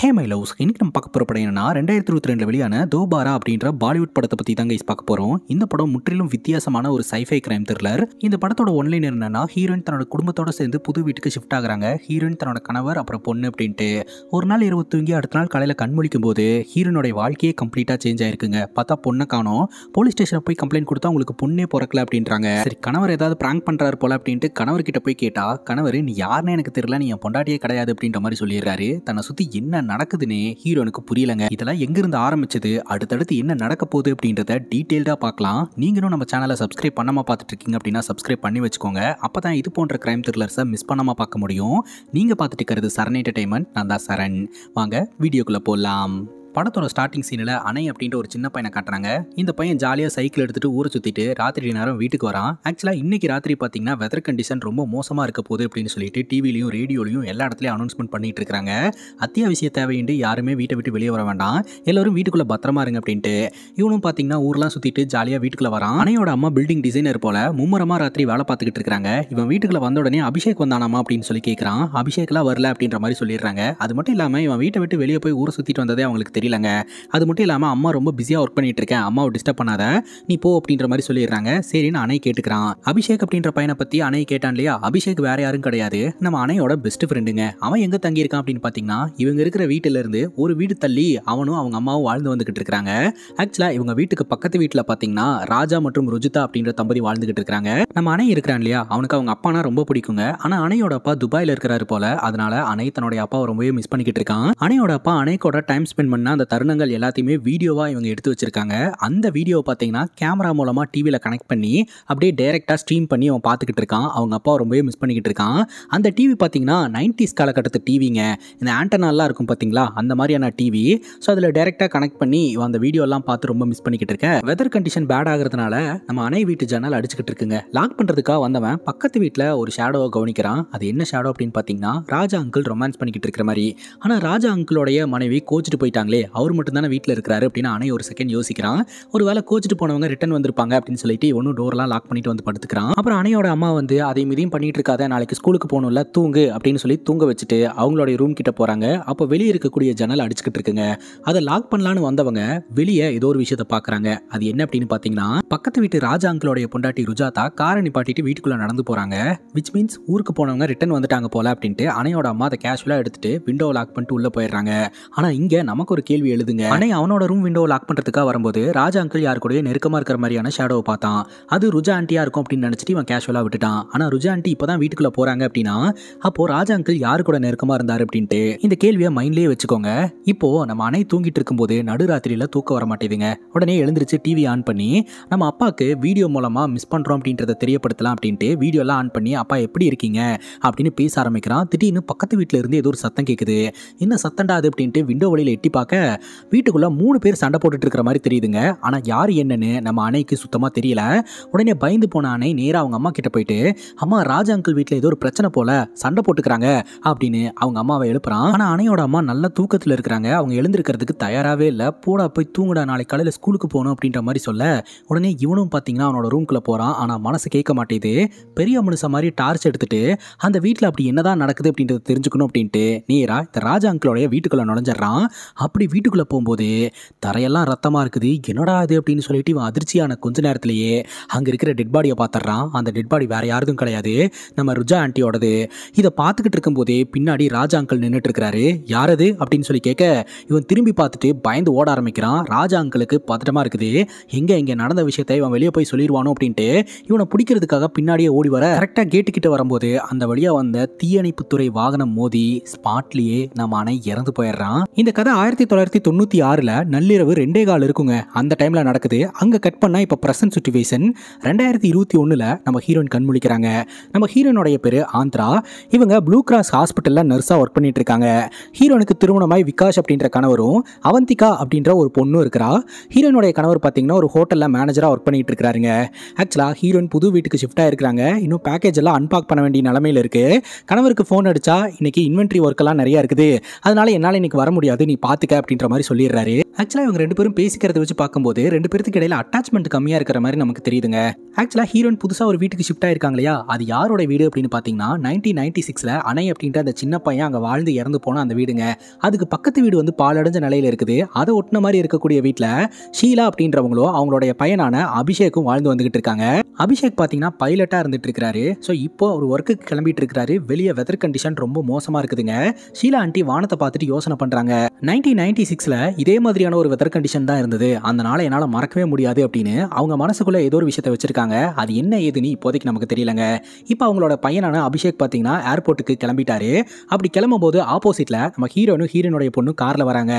hey my loves இன்னைக்கு நம்ம பார்க்க போகிற படம் என்னன்னா ரெண்டாயிரத்தி இருபத்தி ரெண்டில் வெளியான தோபாரா அப்படின்ற பாலிவுட் படத்தை பற்றி தாங்க கைஸ் பார்க்க போகிறோம் இந்த படம் முற்றிலும் வித்தியாசமான ஒரு சைஃபை கிரைம் த்ரில்லர் இந்த படத்தோட ஒன்லைன் என்னன்னா ஹீரோயின் தன்னோட குடும்பத்தோட சேர்ந்து புது வீட்டுக்கு ஷிஃப்ட் ஆகுறாங்க ஹீரோயின் தன்னோட கணவர் அப்புறம் பொண்ணு அப்படின்ட்டு ஒரு நாள் இரவு தூங்கி அடுத்த நாள் காலையில் கண்மொழிக்கும் போது ஹீரோனுடைய வாழ்க்கையே கம்ப்ளீட்டாக சேஞ்ச் ஆயிருக்குங்க பார்த்தா பொண்ணை காணும் போலீஸ் ஸ்டேஷனை போய் கம்ப்ளைண்ட் கொடுத்தா உங்களுக்கு பொண்ணே பிறக்கல அப்படின்றாங்க சரி கணவர் ஏதாவது பிராங்க் பண்ணுறாரு போல அப்படின்ட்டு கணவர்கிட்ட போய் கேட்டால் கணவர் நீ யாருன்னு எனக்கு தெரியல நீ என் பொண்டாட்டியே கிடையாது அப்படின்ற மாதிரி சொல்லிடுறாரு தன்னை சுற்றி என்ன நடக்குதுன்னே ஹீரோனுக்கு புரியலங்க இதெல்லாம் எங்கிருந்து ஆரம்பிச்சது அடுத்தடுத்து என்ன நடக்க போகுது அப்படின்றத டீட்டெயில்டாக பார்க்கலாம் நீங்களும் நம்ம சேனலை சப்ஸ்கிரைப் பண்ணாமல் பார்த்துட்டு இருக்கீங்க அப்படின்னா சப்ஸ்கிரைப் பண்ணி வச்சுக்கோங்க அப்போ தான் இது போன்ற கிரைம் த்ரில்லர்ஸை மிஸ் பண்ணாமல் பார்க்க முடியும் நீங்கள் பார்த்துட்டு இருக்கிறது சரண் என்டர்டைன்மெண்ட் நான் தான் சரண் வாங்க வீடியோக்குள்ளே போடலாம் படத்தோட ஸ்டார்டிங் சீனில் அணை அப்படின்ற ஒரு சின்ன பையனை காட்டுறாங்க இந்த பையன் ஜாலியாக சைக்கிள் எடுத்துட்டு ஊரை சுற்றிட்டு ராத்திரி நேரம் வீட்டுக்கு வரான் ஆக்சுவலாக இன்றைக்கி ராத்திரி பார்த்தீங்கன்னா வெதர் கண்டிஷன் ரொம்ப மோசமாக இருக்க போகுது அப்படின்னு சொல்லிட்டு டிவிலையும் ரேடியோலையும் எல்லா இடத்துலையும் அனௌன்ஸ்மெண்ட் பண்ணிட்டு இருக்கிறாங்க அத்தியாவசிய தேவையின்றி யாருமே வீட்டை விட்டு வெளியே வர வேண்டாம் எல்லாரும் வீட்டுக்குள்ளே பத்திரமா இருங்க அப்படின்ட்டு இவனும் பார்த்தீங்கன்னா ஊர்லாம் சுற்றிட்டு ஜாலியாக வீட்டுக்குள்ளே வரான் அணையோட அம்மா பில்டிங் டிசைனர் போல மும்முரமாக ராத்திரி வேலை பார்த்துக்கிட்டு இருக்காங்க இவன் வீட்டுக்குள்ளே வந்த உடனே அபிஷேக் வந்தானாமா அப்படின்னு சொல்லி கேட்குறான் அபிஷேக்லாம் வரல அப்படின்ற மாதிரி சொல்லிடுறாங்க அது மட்டும் இல்லாமல் இவன் வீட்டை விட்டு வெளியே போய் ஊரை சுற்றிட்டு வந்ததே அவங்களுக்கு தெரியும் முடியலங்க அது மட்டும் இல்லாமல் அம்மா ரொம்ப பிஸியாக ஒர்க் பண்ணிட்டு இருக்கேன் அம்மாவை டிஸ்டர்ப் பண்ணாத நீ போ அப்படின்ற மாதிரி சொல்லிடுறாங்க சரின்னு அணை கேட்டுக்கிறான் அபிஷேக் அப்படின்ற பையனை பற்றி அணை கேட்டான் இல்லையா அபிஷேக் வேற யாரும் கிடையாது நம்ம அணையோட பெஸ்ட் ஃப்ரெண்டுங்க அவன் எங்கே தங்கியிருக்கான் அப்படின்னு பார்த்தீங்கன்னா இவங்க இருக்கிற வீட்டிலேருந்து ஒரு வீடு தள்ளி அவனும் அவங்க அம்மாவும் வாழ்ந்து வந்துகிட்டு இருக்காங்க ஆக்சுவலாக இவங்க வீட்டுக்கு பக்கத்து வீட்டில் பார்த்தீங்கன்னா ராஜா மற்றும் ருஜிதா அப்படின்ற தம்பதி வாழ்ந்துகிட்டு இருக்காங்க நம்ம அணை இருக்கிறான் இல்லையா அவனுக்கு அவங்க அப்பானா ரொம்ப பிடிக்குங்க ஆனால் அணையோட அப்பா துபாயில் இருக்கிறாரு போல அதனால அணை தன்னுடைய அப்பாவை ரொம்பவே மிஸ் பண்ணிக்கிட்டு இருக்கான் அணையோட அப்பா அணைக்கோட டைம் ஸ்பெண்ட் பண்ணால் அந்த தருணங்கள் எல்லாத்தையுமே வீடியோவாக இவங்க எடுத்து வச்சுருக்காங்க அந்த வீடியோவை பார்த்தீங்கன்னா கேமரா மூலமாக டிவியில் கனெக்ட் பண்ணி அப்படியே டேரெக்டாக ஸ்ட்ரீம் பண்ணி அவன் பார்த்துக்கிட்டு இருக்கான் அவங்க அப்பா ரொம்பவே மிஸ் பண்ணிக்கிட்டு இருக்கான் அந்த டிவி பார்த்தீங்கன்னா நைன்டிஸ் காலகட்டத்து டிவிங்க இந்த ஆண்டனாலாம் இருக்கும் பார்த்தீங்களா அந்த மாதிரியான டிவி ஸோ அதில் டேரெக்டாக கனெக்ட் பண்ணி அந்த வீடியோலாம் பார்த்து ரொம்ப மிஸ் பண்ணிக்கிட்டு இருக்கேன் வெதர் கண்டிஷன் பேட் ஆகிறதுனால நம்ம அணை வீட்டு ஜன்னல் அடிச்சுக்கிட்டு இருக்குங்க லாக் பண்ணுறதுக்காக வந்தவன் பக்கத்து வீட்டில் ஒரு ஷேடோவை கவனிக்கிறான் அது என்ன ஷேடோ அப்படின்னு பார்த்தீங்கன்னா ராஜா அங்கிள் ரொமான்ஸ் பண்ணிக்கிட்டு இருக்கிற மாதிரி ஆனால் ராஜா அங்கிளோடைய மனைவி கோச்சிட்டு போயிட்டாங்களே இருக்காங்களே அவர் மட்டும் தானே வீட்டில் இருக்கிறாரு அப்படின்னு அணை ஒரு செகண்ட் யோசிக்கிறான் ஒரு வேலை கோச்சிட்டு போனவங்க ரிட்டன் வந்திருப்பாங்க அப்படின்னு சொல்லிட்டு ஒன்றும் டோர்லாம் லாக் பண்ணிட்டு வந்து படுத்துக்கிறான் அப்புறம் அணையோட அம்மா வந்து அதை மீதியும் பண்ணிட்டு இருக்காத நாளைக்கு ஸ்கூலுக்கு போகணும்ல தூங்கு அப்படின்னு சொல்லி தூங்க வச்சுட்டு அவங்களோட ரூம் கிட்ட போறாங்க அப்போ வெளியே இருக்கக்கூடிய ஜன்னல் அடிச்சுக்கிட்டு இருக்குங்க அதை லாக் பண்ணலான்னு வந்தவங்க வெளியே ஏதோ ஒரு விஷயத்தை பார்க்குறாங்க அது என்ன அப்படின்னு பார்த்தீங்கன்னா பக்கத்து வீட்டு ராஜா அங்கிளோடைய பொண்டாட்டி ருஜாதா காரை நிப்பாட்டிட்டு வீட்டுக்குள்ளே நடந்து போகிறாங்க விச் மீன்ஸ் ஊருக்கு போனவங்க ரிட்டன் வந்துட்டாங்க போல அப்படின்ட்டு அணையோட அம்மா அதை கேஷுவலாக எடுத்துட்டு விண்டோ லாக் பண்ணிட்டு உள்ளே போயிடுறாங்க ஆனால் இங்கே நமக்கு ஒரு கேள்வி எழுதுங்க அணை அவனோட ரூம் விண்டோ லாக் பண்ணுறதுக்காக வரும்போது ராஜா அங்கிள் யார் கூட நெருக்கமாக இருக்கிற மாதிரியான ஷேடோவை பார்த்தான் அது ருஜா ஆண்டியாக இருக்கும் அப்படின்னு நினைச்சிட்டு இவன் கேஷுவலாக விட்டுட்டான் ஆனால் ருஜா ஆண்டி இப்போ தான் வீட்டுக்குள்ளே போகிறாங்க அப்படின்னா அப்போது ராஜா அங்கிள் யார் கூட நெருக்கமாக இருந்தார் அப்படின்ட்டு இந்த கேள்வியை மைண்ட்லேயே வச்சுக்கோங்க இப்போது நம்ம அணை தூங்கிட்டு இருக்கும்போது நடுராத்திரியில் தூக்க வர மாட்டேதுங்க உடனே எழுந்திரிச்சு டிவி ஆன் பண்ணி நம்ம அப்பாவுக்கு வீடியோ மூலமாக மிஸ் பண்ணுறோம் அப்படின்றத தெரியப்படுத்தலாம் அப்படின்ட்டு வீடியோலாம் ஆன் பண்ணி அப்பா எப்படி இருக்கீங்க அப்படின்னு பேச ஆரம்பிக்கிறான் திடீர்னு பக்கத்து வீட்டில் இருந்து ஏதோ ஒரு சத்தம் கேட்குது என்ன சத்தம்டாது அப்படின்ட்டு விண்டோ வழியில் எட்டி பார்க்க வீட்டுக்குள்ள மூணு பேர் சண்டை போட்டுட்டு இருக்கிற மாதிரி தெரியுதுங்க ஆனா யார் என்னன்னு நம்ம அணைக்கு சுத்தமா தெரியல உடனே பயந்து போன அணை நேரா அவங்க அம்மா கிட்ட போயிட்டு அம்மா ராஜா அங்கிள் வீட்டில் ஏதோ ஒரு பிரச்சனை போல சண்டை போட்டுக்கிறாங்க அப்படின்னு அவங்க அம்மாவை எழுப்புறான் ஆனால் அணையோட அம்மா நல்லா தூக்கத்தில் இருக்கிறாங்க அவங்க எழுந்திருக்கிறதுக்கு தயாராகவே இல்லை போடா போய் தூங்குடா நாளைக்கு காலையில் ஸ்கூலுக்கு போகணும் அப்படின்ற மாதிரி சொல்ல உடனே இவனும் பார்த்தீங்கன்னா அவனோட ரூம்குள்ளே போறான் ஆனால் மனசு கேட்க மாட்டேது பெரிய மனுஷன் மாதிரி டார்ச் எடுத்துட்டு அந்த வீட்டில் அப்படி என்னதான் நடக்குது அப்படின்றத தெரிஞ்சுக்கணும் அப்படின்ட்டு நேராக இந்த ராஜா அங்கிளோடைய வீட்டுக்குள்ள நுழைஞ்சிடறான் அப்படி வீட்டுக்குள்ளே போகும்போது தரையெல்லாம் ரத்தமாக இருக்குது என்னடா இது அப்படின்னு சொல்லிட்டு இவன் அதிர்ச்சியான கொஞ்ச நேரத்திலேயே அங்கே இருக்கிற டெட் பாடியை பார்த்துட்றான் அந்த டெட் பாடி வேறு யாருக்கும் கிடையாது நம்ம ருஜா ஆண்டியோடது இதை பார்த்துக்கிட்டு இருக்கும்போதே பின்னாடி ராஜா அங்கிள் நின்றுட்டு இருக்கிறாரு யாரது அப்படின்னு சொல்லி கேட்க இவன் திரும்பி பார்த்துட்டு பயந்து ஓட ஆரம்பிக்கிறான் ராஜா அங்கிளுக்கு பதட்டமாக இருக்குது எங்கே இங்கே நடந்த விஷயத்தை இவன் வெளியே போய் சொல்லிடுவானோ அப்படின்ட்டு இவனை பிடிக்கிறதுக்காக பின்னாடியே ஓடி வர கரெக்டாக கேட்டுக்கிட்ட வரும்போது அந்த வழியாக வந்த தீயணைப்புத்துறை வாகனம் மோதி ஸ்பாட்லேயே நம்ம அணை இறந்து போயிடுறான் இந்த கதை ஆயிரத்தி தொள்ளாயிரத்தி தொள்ளாயிரத்தி தொண்ணூற்றி ஆறில் நள்ளிரவு ரெண்டே கால் இருக்குங்க அந்த டைமில் நடக்குது அங்கே கட் பண்ணால் இப்போ ப்ரெசன்ட் சுச்சுவேஷன் ரெண்டாயிரத்தி இருபத்தி ஒன்றில் நம்ம ஹீரோயின் கண் நம்ம ஹீரோயினுடைய பேர் ஆந்திரா இவங்க ப்ளூ கிராஸ் ஹாஸ்பிட்டலில் நர்ஸாக ஒர்க் பண்ணிகிட்டு இருக்காங்க ஹீரோனுக்கு திருமணமாய் விகாஷ் அப்படின்ற கணவரும் அவந்திகா அப்படின்ற ஒரு பொண்ணும் இருக்கிறா ஹீரோனுடைய கணவர் பார்த்தீங்கன்னா ஒரு ஹோட்டலில் மேனேஜராக ஒர்க் பண்ணிகிட்டு இருக்கிறாருங்க ஆக்சுவலாக ஹீரோயின் புது வீட்டுக்கு ஷிஃப்டாக இருக்கிறாங்க இன்னும் பேக்கேஜ் எல்லாம் அன்பாக் பண்ண வேண்டிய நிலமையில் இருக்குது கணவருக்கு ஃபோன் அடித்தா இன்றைக்கி இன்வென்ட்ரி ஒர்க்கெல்லாம் நிறையா இருக்குது அதனால் என்னால் இன்றைக்கி வர முடியாது நீ பார்த்துக்க அப்படின்ற மாதிரி சொல்லிடுறாரு ஆக்சுவலாக இவங்க ரெண்டு பேரும் பேசிக்கிறத வச்சு பார்க்கும்போது ரெண்டு பேருக்கு இடையில அட்டாச்மெண்ட் கம்மியாக இருக்கிற மாதிரி நமக்கு தெரியுதுங்க ஆக்சுவலாக ஹீரோயின் புதுசாக ஒரு வீட்டுக்கு ஷிஃப்ட் ஆயிருக்காங்க இல்லையா அது யாரோட வீடு அப்படின்னு பார்த்தீங்கன்னா நைன்டீன் நைன்டி சிக்ஸில் அணை அப்படின்ற அந்த சின்ன பையன் அங்கே வாழ்ந்து இறந்து போன அந்த வீடுங்க அதுக்கு பக்கத்து வீடு வந்து பாலடைஞ்ச நிலையில் இருக்குது அதை ஒட்டின மாதிரி இருக்கக்கூடிய வீட்டில் ஷீலா அப்படின்றவங்களோ அவங்களுடைய பையனான அபிஷேக்கும் வாழ்ந்து வந்துகிட்டு இருக்காங்க அபிஷேக் பார்த்தீங்கன்னா பைலட்டாக இருந்துட்டு இருக்காரு ஸோ இப்போ அவர் ஒர்க்குக்கு கிளம்பிட்டு இருக்கிறாரு வெளியே வெதர் கண்டிஷன் ரொம்ப மோசமாக இருக்குதுங்க ஷீலா ஆண்டி வானத்தை பார்த்துட்டு யோசனை பண்ணுறாங்க நைன்டீன் நைன்டி சிக்ஸில் இதே மாதிரி மாதிரியான ஒரு வெதர் கண்டிஷன் தான் இருந்தது அந்த நாளை என்னால் மறக்கவே முடியாது அப்படின்னு அவங்க மனசுக்குள்ளே ஏதோ ஒரு விஷயத்தை வச்சிருக்காங்க அது என்ன ஏதுன்னு இப்போதைக்கு நமக்கு தெரியலங்க இப்போ அவங்களோட பையனான அபிஷேக் பார்த்தீங்கன்னா ஏர்போர்ட்டுக்கு கிளம்பிட்டாரு அப்படி கிளம்பும் போது ஆப்போசிட்டில் நம்ம ஹீரோனும் ஹீரோனுடைய பொண்ணு காரில் வராங்க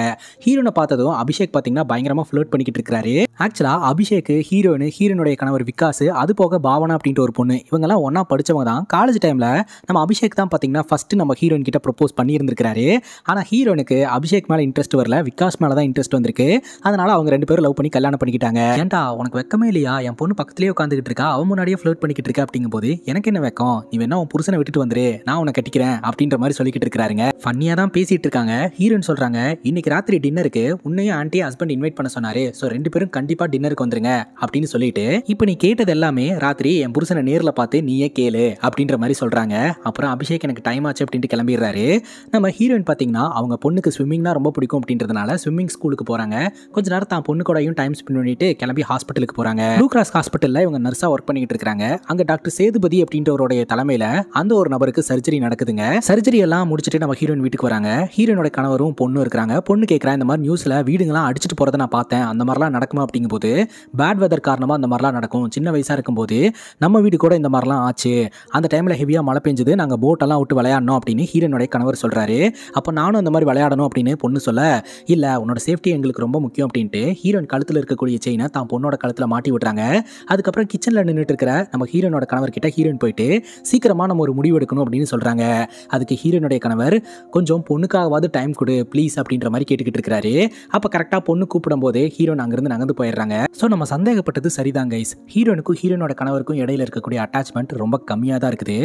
ஹீரோனை பார்த்ததும் அபிஷேக் பார்த்தீங்கன்னா பயங்கரமாக ஃப்ளோட் பண்ணிக்கிட்டு இருக்காரு ஆக்சுவலாக அபிஷேக் ஹீரோனு ஹீரோனுடைய கணவர் விகாஸ் அது போக பாவனா அப்படின்ற ஒரு பொண்ணு இவங்கெல்லாம் ஒன்றா படித்தவங்க தான் காலேஜ் டைமில் நம்ம அபிஷேக் தான் பார்த்தீங்கன்னா ஃபஸ்ட்டு நம்ம ஹீரோயின் கிட்ட ப்ரொப்போஸ் பண்ணியிருந்திருக்கிறாரு ஆனால் ஹீரோனுக்கு அபிஷேக் மேலே இன்ட்ரெஸ்ட் வரல விகாஸ் மேலே தான் இன்ட்ரெஸ்ட் கெஸ்ட் வந்திருக்கு அதனால் அவங்க ரெண்டு பேரும் லவ் பண்ணி கல்யாணம் பண்ணிக்கிட்டாங்க ஏன்டா உனக்கு வெக்கமே இல்லையா என் பொண்ணு பக்கத்துலேயே உட்காந்துக்கிட்டு இருக்கா அவன் முன்னாடியே ஃப்ளோட் பண்ணிக்கிட்டு இருக்கா அப்படிங்கும்போது எனக்கு என்ன வெக்கம் நீ வேணா உன் புருஷனை விட்டுட்டு வந்துரு நான் உன்னை கட்டிக்கிறேன் அப்படின்ற மாதிரி சொல்லிக்கிட்டு இருக்காருங்க ஃபன்னியாக தான் பேசிகிட்டு இருக்காங்க ஹீரோன்னு சொல்கிறாங்க இன்னைக்கு ராத்திரி டின்னருக்கு உன்னையும் ஆண்டி ஹஸ்பண்ட் இன்வைட் பண்ண சொன்னாரு ஸோ ரெண்டு பேரும் கண்டிப்பாக டின்னருக்கு வந்துருங்க அப்படின்னு சொல்லிட்டு இப்போ நீ கேட்டது எல்லாமே ராத்திரி என் புருஷனை நேரில் பார்த்து நீயே கேளு அப்படின்ற மாதிரி சொல்கிறாங்க அப்புறம் அபிஷேக் எனக்கு டைம் ஆச்சு அப்படின்ட்டு கிளம்பிடுறாரு நம்ம ஹீரோயின் பார்த்தீங்கன்னா அவங்க பொண்ணுக்கு ஸ்விம்மிங்னா ரொம்ப பிடிக்கும் அப்படின்றதுனால ஸ்விம்மிங் ஸ்கூலுக்கு ஊருக்கு போறாங்க கொஞ்ச நேரம் தான் பொண்ணு கூடயும் டைம் ஸ்பெண்ட் பண்ணிட்டு கிளம்பி ஹாஸ்பிட்டலுக்கு போறாங்க ப்ளூ கிராஸ் ஹாஸ்பிட்டல்ல இவங்க நர்ஸாக ஒர்க் பண்ணிக்கிட்டு இருக்காங்க அங்க டாக்டர் சேதுபதி அப்படின்றவருடைய தலைமையில அந்த ஒரு நபருக்கு சர்ஜரி நடக்குதுங்க சர்ஜரி எல்லாம் முடிச்சுட்டு நம்ம ஹீரோயின் வீட்டுக்கு வராங்க ஹீரோயினோட கணவரும் பொண்ணும் இருக்கிறாங்க பொண்ணு கேட்குறா இந்த மாதிரி நியூஸில் வீடுங்களாம் அடிச்சுட்டு போறதை நான் பார்த்தேன் அந்த மாதிரிலாம் நடக்குமா அப்படிங்கும்போது பேட் வெதர் காரணமாக அந்த மாதிரிலாம் நடக்கும் சின்ன இருக்கும் இருக்கும்போது நம்ம வீடு கூட இந்த மாதிரிலாம் ஆச்சு அந்த டைமில் ஹெவியாக மழை பெஞ்சது போட் போட்டெல்லாம் விட்டு விளையாடணும் அப்படின்னு ஹீரோனுடைய கணவர் சொல்றாரு அப்போ நானும் அந்த மாதிரி விளையாடணும் அப்படின்னு பொண்ணு சொல்ல இல்லை உன்னோட சேஃப்டி சேஃப்டி எங்களுக்கு ரொம்ப முக்கியம் அப்படின்ட்டு ஹீரோயின் கழுத்தில் இருக்கக்கூடிய செயினை தான் பொண்ணோட கழுத்தில் மாட்டி விட்றாங்க அதுக்கப்புறம் கிச்சனில் நின்றுட்டு இருக்கிற நம்ம ஹீரோனோட கிட்ட ஹீரோயின் போயிட்டு சீக்கிரமாக நம்ம ஒரு முடிவு எடுக்கணும் அப்படின்னு சொல்கிறாங்க அதுக்கு ஹீரோனுடைய கணவர் கொஞ்சம் பொண்ணுக்காகவாது டைம் கொடு ப்ளீஸ் அப்படின்ற மாதிரி கேட்டுக்கிட்டு இருக்கிறாரு அப்போ கரெக்டாக பொண்ணு கூப்பிடும் போதே ஹீரோன் அங்கேருந்து நகர்ந்து போயிடுறாங்க ஸோ நம்ம சந்தேகப்பட்டது சரிதான் கைஸ் ஹீரோனுக்கும் ஹீரோனோட கணவருக்கும் இடையில இருக்கக்கூடிய அட்டாச்மெண்ட் ரொம்ப கம்மியாக தான் இருக்குது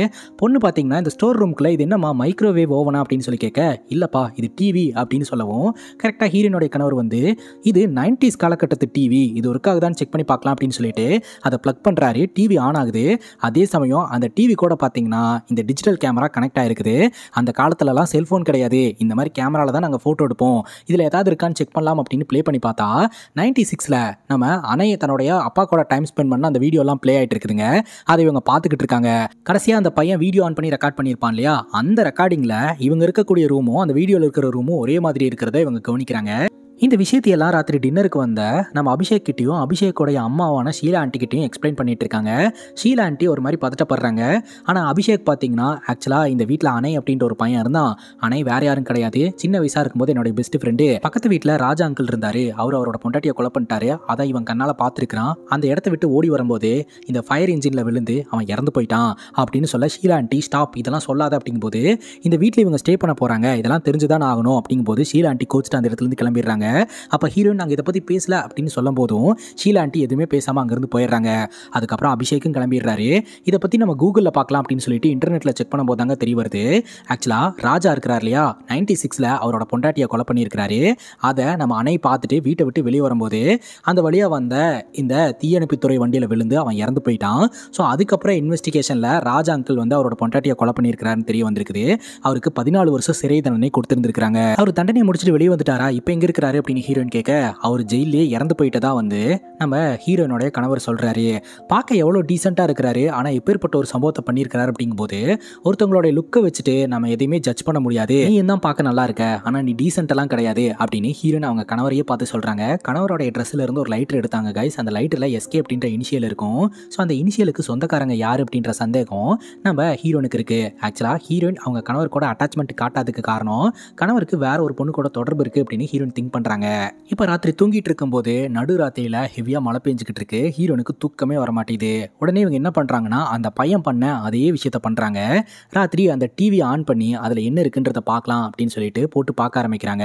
பொண்ணு பார்த்தீங்கன்னா இந்த ஸ்டோர் ரூம்குள்ளே இது என்னம்மா மைக்ரோவேவ் ஓவனா அப்படின்னு சொல்லி கேட்க இல்லப்பா இது டிவி அப்படின்னு சொல்லவும் கரெக்டாக ஹீரோனுடைய கணவர் அவர் வந்து இது நைன்டிஸ் காலகட்டத்து டிவி இது ஒருக்காக தான் செக் பண்ணி பார்க்கலாம் அப்படின்னு சொல்லிட்டு அதை ப்ளக் பண்ணுறாரு டிவி ஆன் ஆகுது அதே சமயம் அந்த டிவி கூட பார்த்தீங்கன்னா இந்த டிஜிட்டல் கேமரா கனெக்ட் ஆகிருக்குது அந்த காலத்துலலாம் செல்ஃபோன் கிடையாது இந்த மாதிரி கேமராவில் தான் நாங்கள் ஃபோட்டோ எடுப்போம் இதில் ஏதாவது இருக்கான்னு செக் பண்ணலாம் அப்படின்னு ப்ளே பண்ணி பார்த்தா நைன்டி சிக்ஸில் நம்ம அணைய தன்னுடைய அப்பா கூட டைம் ஸ்பெண்ட் பண்ண அந்த வீடியோலாம் ப்ளே ஆகிட்டு இருக்குதுங்க அதை இவங்க பார்த்துக்கிட்டு இருக்காங்க கடைசியாக அந்த பையன் வீடியோ ஆன் பண்ணி ரெக்கார்ட் பண்ணியிருப்பான் இல்லையா அந்த ரெக்கார்டிங்கில் இவங்க இருக்கக்கூடிய ரூமும் அந்த வீடியோவில் இருக்கிற ரூமும் ஒரே மாதிரி இருக்கிறத இவங்க கவனிக்கிறாங்க இந்த விஷயத்தையெல்லாம் ராத்திரி டின்னருக்கு வந்த நம்ம அபிஷேக் கிட்டையும் அபிஷேக்கோடைய அம்மாவான ஷீலா ஆண்டி கிட்டையும் எக்ஸ்பிளைன் பண்ணிட்டு இருக்காங்க ஷீலா ஆண்டி ஒரு மாதிரி பதட்டப்படுறாங்க ஆனால் அபிஷேக் பார்த்தீங்கன்னா ஆக்சுவலாக இந்த வீட்டில் அணை அப்படின்ற ஒரு பையன் இருந்தான் அணை வேற யாரும் கிடையாது சின்ன வயசாக இருக்கும்போது என்னோட பெஸ்ட் ஃப்ரெண்டு பக்கத்து வீட்டில் ராஜா அங்கிள் இருந்தார் அவர் அவரோட பொண்டாட்டியை கொலை பண்ணிட்டாரு அதை இவன் கண்ணால் பார்த்துருக்கிறான் அந்த இடத்த விட்டு ஓடி வரும்போது இந்த ஃபயர் இன்ஜினில் விழுந்து அவன் இறந்து போயிட்டான் அப்படின்னு சொல்ல ஷீலா ஆண்டி ஸ்டாப் இதெல்லாம் சொல்லாத அப்படிங்கும்போது இந்த வீட்டில் இவங்க ஸ்டே பண்ண போகிறாங்க இதெல்லாம் தெரிஞ்சுதான் ஆகணும் அப்படிங்கும்போது ஷீலா ஆண்டி கோச்சிட்டு அந்த இடத்துலேருந்து கிளம்பிடுறாங்க அப்போ ஹீரோயின் நாங்கள் இதை பற்றி பேசல அப்படின்னு சொல்லும் போதும் ஷீலா ஆண்டி எதுவுமே பேசாமல் அங்கேருந்து போயிடுறாங்க அதுக்கப்புறம் அபிஷேக்கும் கிளம்பிடுறாரு இதை பற்றி நம்ம கூகுளில் பார்க்கலாம் அப்படின்னு சொல்லிட்டு இன்டர்நெட்டில் செக் பண்ணும்போது தாங்க தெரிய வருது ஆக்சுவலாக ராஜா இருக்கிறார் இல்லையா நைன்டி சிக்ஸில் அவரோட பொண்டாட்டியை கொலை பண்ணியிருக்கிறாரு அதை நம்ம அணை பார்த்துட்டு வீட்டை விட்டு வெளியே வரும்போது அந்த வழியாக வந்த இந்த தீயணைப்புத்துறை வண்டியில் விழுந்து அவன் இறந்து போயிட்டான் ஸோ அதுக்கப்புறம் இன்வெஸ்டிகேஷனில் ராஜா அங்கிள் வந்து அவரோட பொண்டாட்டியை கொலை பண்ணியிருக்கிறாருன்னு தெரிய வந்திருக்குது அவருக்கு பதினாலு வருஷம் சிறை தண்டனை கொடுத்துருந்துருக்காங்க அவர் தண்டனை முடிச்சுட்டு வெளியே வந்துட்டாரா இப்போ எங்கே இருக்கிறாரு இருக்காரு அப்படின்னு ஹீரோயின் கேட்க அவர் ஜெயிலே இறந்து போயிட்டதா வந்து நம்ம ஹீரோயினுடைய கணவர் சொல்கிறாரு பார்க்க எவ்வளோ டீசெண்டாக இருக்கிறாரு ஆனால் எப்பேற்பட்ட ஒரு சம்பவத்தை பண்ணியிருக்கிறாரு அப்படிங்கும்போது ஒருத்தவங்களுடைய லுக்கை வச்சுட்டு நம்ம எதையுமே ஜட்ஜ் பண்ண முடியாது நீ தான் பார்க்க நல்லா இருக்க ஆனால் நீ டீசெண்டெல்லாம் கிடையாது அப்படின்னு ஹீரோயின் அவங்க கணவரையே பார்த்து சொல்கிறாங்க கணவரோடைய ட்ரெஸ்ஸில் இருந்து ஒரு லைட்டர் எடுத்தாங்க கைஸ் அந்த லைட்டர்ல எஸ்கே அப்படின்ற இனிஷியல் இருக்கும் ஸோ அந்த இனிஷியலுக்கு சொந்தக்காரங்க யார் அப்படின்ற சந்தேகம் நம்ம ஹீரோனுக்கு இருக்குது ஆக்சுவலாக ஹீரோயின் அவங்க கணவர் கூட அட்டாச்மெண்ட் காட்டாததுக்கு காரணம் கணவருக்கு வேற ஒரு பொண்ணு கூட தொடர்பு இருக்குது அப்படின்னு ஹீரோயின் திங்க் பண்ணுறாங்க பண்ணுறாங்க இப்போ ராத்திரி தூங்கிட்டு இருக்கும்போது நடு ராத்திரியில் ஹெவியாக மழை பெஞ்சிக்கிட்டு இருக்கு ஹீரோனுக்கு தூக்கமே வரமாட்டேது உடனே இவங்க என்ன பண்ணுறாங்கன்னா அந்த பையன் பண்ண அதே விஷயத்த பண்ணுறாங்க ராத்திரி அந்த டிவி ஆன் பண்ணி அதில் என்ன இருக்குன்றத பார்க்கலாம் அப்படின்னு சொல்லிட்டு போட்டு பார்க்க ஆரம்பிக்கிறாங்க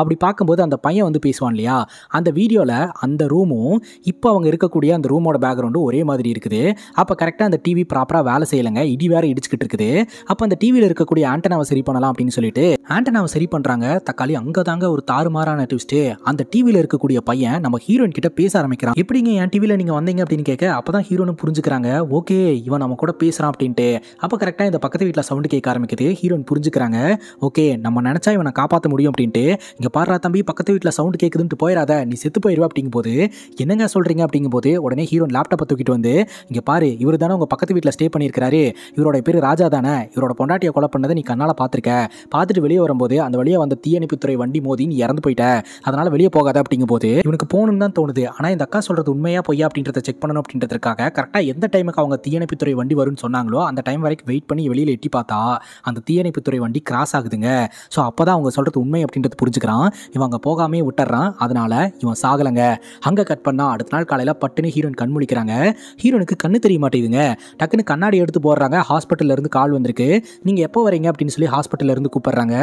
அப்படி பார்க்கும்போது அந்த பையன் வந்து பேசுவான் இல்லையா அந்த வீடியோவில் அந்த ரூமும் இப்போ அவங்க இருக்கக்கூடிய அந்த ரூமோட பேக்ரவுண்டும் ஒரே மாதிரி இருக்குது அப்போ கரெக்டாக அந்த டிவி ப்ராப்பராக வேலை செய்யலைங்க இடி வேற இடிச்சுக்கிட்டு இருக்குது அப்போ அந்த டிவியில் இருக்கக்கூடிய ஆண்டனாவை சரி பண்ணலாம் அப்படின்னு சொல்லிட்டு ஆண்டனாவை சரி பண்ணுறாங்க தக்காளி அங்கே தாங்க ஒரு தாறுமாறான ஆரம்பிச்சுட்டு அந்த டிவியில் இருக்கக்கூடிய பையன் நம்ம ஹீரோயின் கிட்ட பேச ஆரம்பிக்கிறான் எப்படிங்க என் டிவியில் நீங்கள் வந்தீங்க அப்படின்னு கேட்க அப்போ தான் ஹீரோனு புரிஞ்சுக்கிறாங்க ஓகே இவன் நம்ம கூட பேசுகிறான் அப்படின்ட்டு அப்போ கரெக்டாக இந்த பக்கத்து வீட்டில் சவுண்டு கேட்க ஆரம்பிக்குது ஹீரோயின் புரிஞ்சுக்கிறாங்க ஓகே நம்ம நினச்சா இவனை காப்பாற்ற முடியும் அப்படின்ட்டு இங்கே பாடுறா தம்பி பக்கத்து வீட்டில் சவுண்டு கேட்குதுன்ட்டு போயிடாத நீ செத்து போயிடுவா அப்படிங்கும்போது என்னங்க சொல்கிறீங்க அப்படிங்கும்போது உடனே ஹீரோன் லேப்டாப்பை தூக்கிட்டு வந்து இங்கே பாரு இவர் தானே உங்கள் பக்கத்து வீட்டில் ஸ்டே பண்ணியிருக்கிறாரு இவரோட பேர் ராஜா தானே இவரோட பொண்டாட்டியை கொலை பண்ணதை நீ கண்ணால் பார்த்துருக்க பார்த்துட்டு வெளியே வரும்போது அந்த வழியாக வந்த தீயணைப்புத்துறை வண்டி மோதி நீ இறந்து போயிட்ட அதனால் வெளியே போகாத அப்படிங்கும் போது இவனுக்கு போகணும்னு தான் தோணுது ஆனால் இந்த அக்கா சொல்கிறது உண்மையாக பொய்யா அப்படின்றத செக் பண்ணணும் அப்படின்றதுக்காக கரெக்டாக எந்த டைமுக்கு அவங்க தீயணைப்புத்துறை வண்டி வரும்னு சொன்னாங்களோ அந்த டைம் வரைக்கும் வெயிட் பண்ணி வெளியில் எட்டி பார்த்தா அந்த தீயணைப்புத்துறை வண்டி கிராஸ் ஆகுதுங்க ஸோ அப்போ தான் அவங்க சொல்கிறது உண்மை அப்படின்றது புரிஞ்சுக்கிறான் இவன் அங்கே போகாமே விட்டுறான் அதனால் இவன் சாகலைங்க அங்கே கட் பண்ணால் அடுத்த நாள் காலையில் பட்டுன்னு ஹீரோயின் கண் முழிக்கிறாங்க ஹீரோனுக்கு கண்ணு தெரிய மாட்டேங்குதுங்க டக்குன்னு கண்ணாடி எடுத்து போடுறாங்க இருந்து கால் வந்திருக்கு நீங்கள் எப்போ வரீங்க அப்படின்னு சொல்லி ஹாஸ்பிட்டல்லேருந்து கூப்பிட்றாங்க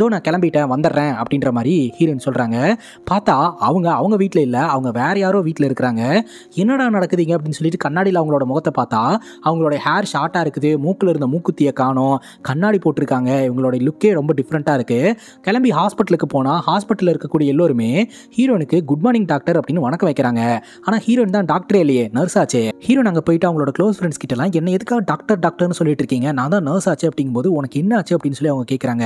தோ நான் கிளம்பிட்டேன் வந்துடுறேன் அப்படின்ற மாதிரி ஹீரோயின் சொல்கிறாங்க போகிறாங்க பார்த்தா அவங்க அவங்க வீட்டில் இல்லை அவங்க வேறு யாரோ வீட்டில் இருக்கிறாங்க என்னடா நடக்குதுங்க அப்படின்னு சொல்லிட்டு கண்ணாடியில் அவங்களோட முகத்தை பார்த்தா அவங்களோட ஹேர் ஷார்ட்டாக இருக்குது மூக்கில் இருந்த மூக்குத்தியை காணும் கண்ணாடி போட்டிருக்காங்க இவங்களோட லுக்கே ரொம்ப டிஃப்ரெண்ட்டாக இருக்குது கிளம்பி ஹாஸ்பிட்டலுக்கு போனால் ஹாஸ்பிட்டலில் இருக்கக்கூடிய எல்லோருமே ஹீரோனுக்கு குட் மார்னிங் டாக்டர் அப்படின்னு வணக்கம் வைக்கிறாங்க ஆனால் ஹீரோயின் தான் டாக்டரே இல்லையே நர்ஸ் ஆச்சு ஹீரோ நாங்கள் போயிட்டு அவங்களோட க்ளோஸ் ஃப்ரெண்ட்ஸ் கிட்டலாம் என்ன எதுக்காக டாக்டர் டாக்டர்னு சொல்லிட்டு இருக்கீங்க நான் தான் நர்ஸ் ஆச்சு அப்படிங்கும்போது உனக்கு என்ன ஆச்சு அப்படின்னு சொல்லி அவங்க கேட்குறாங்க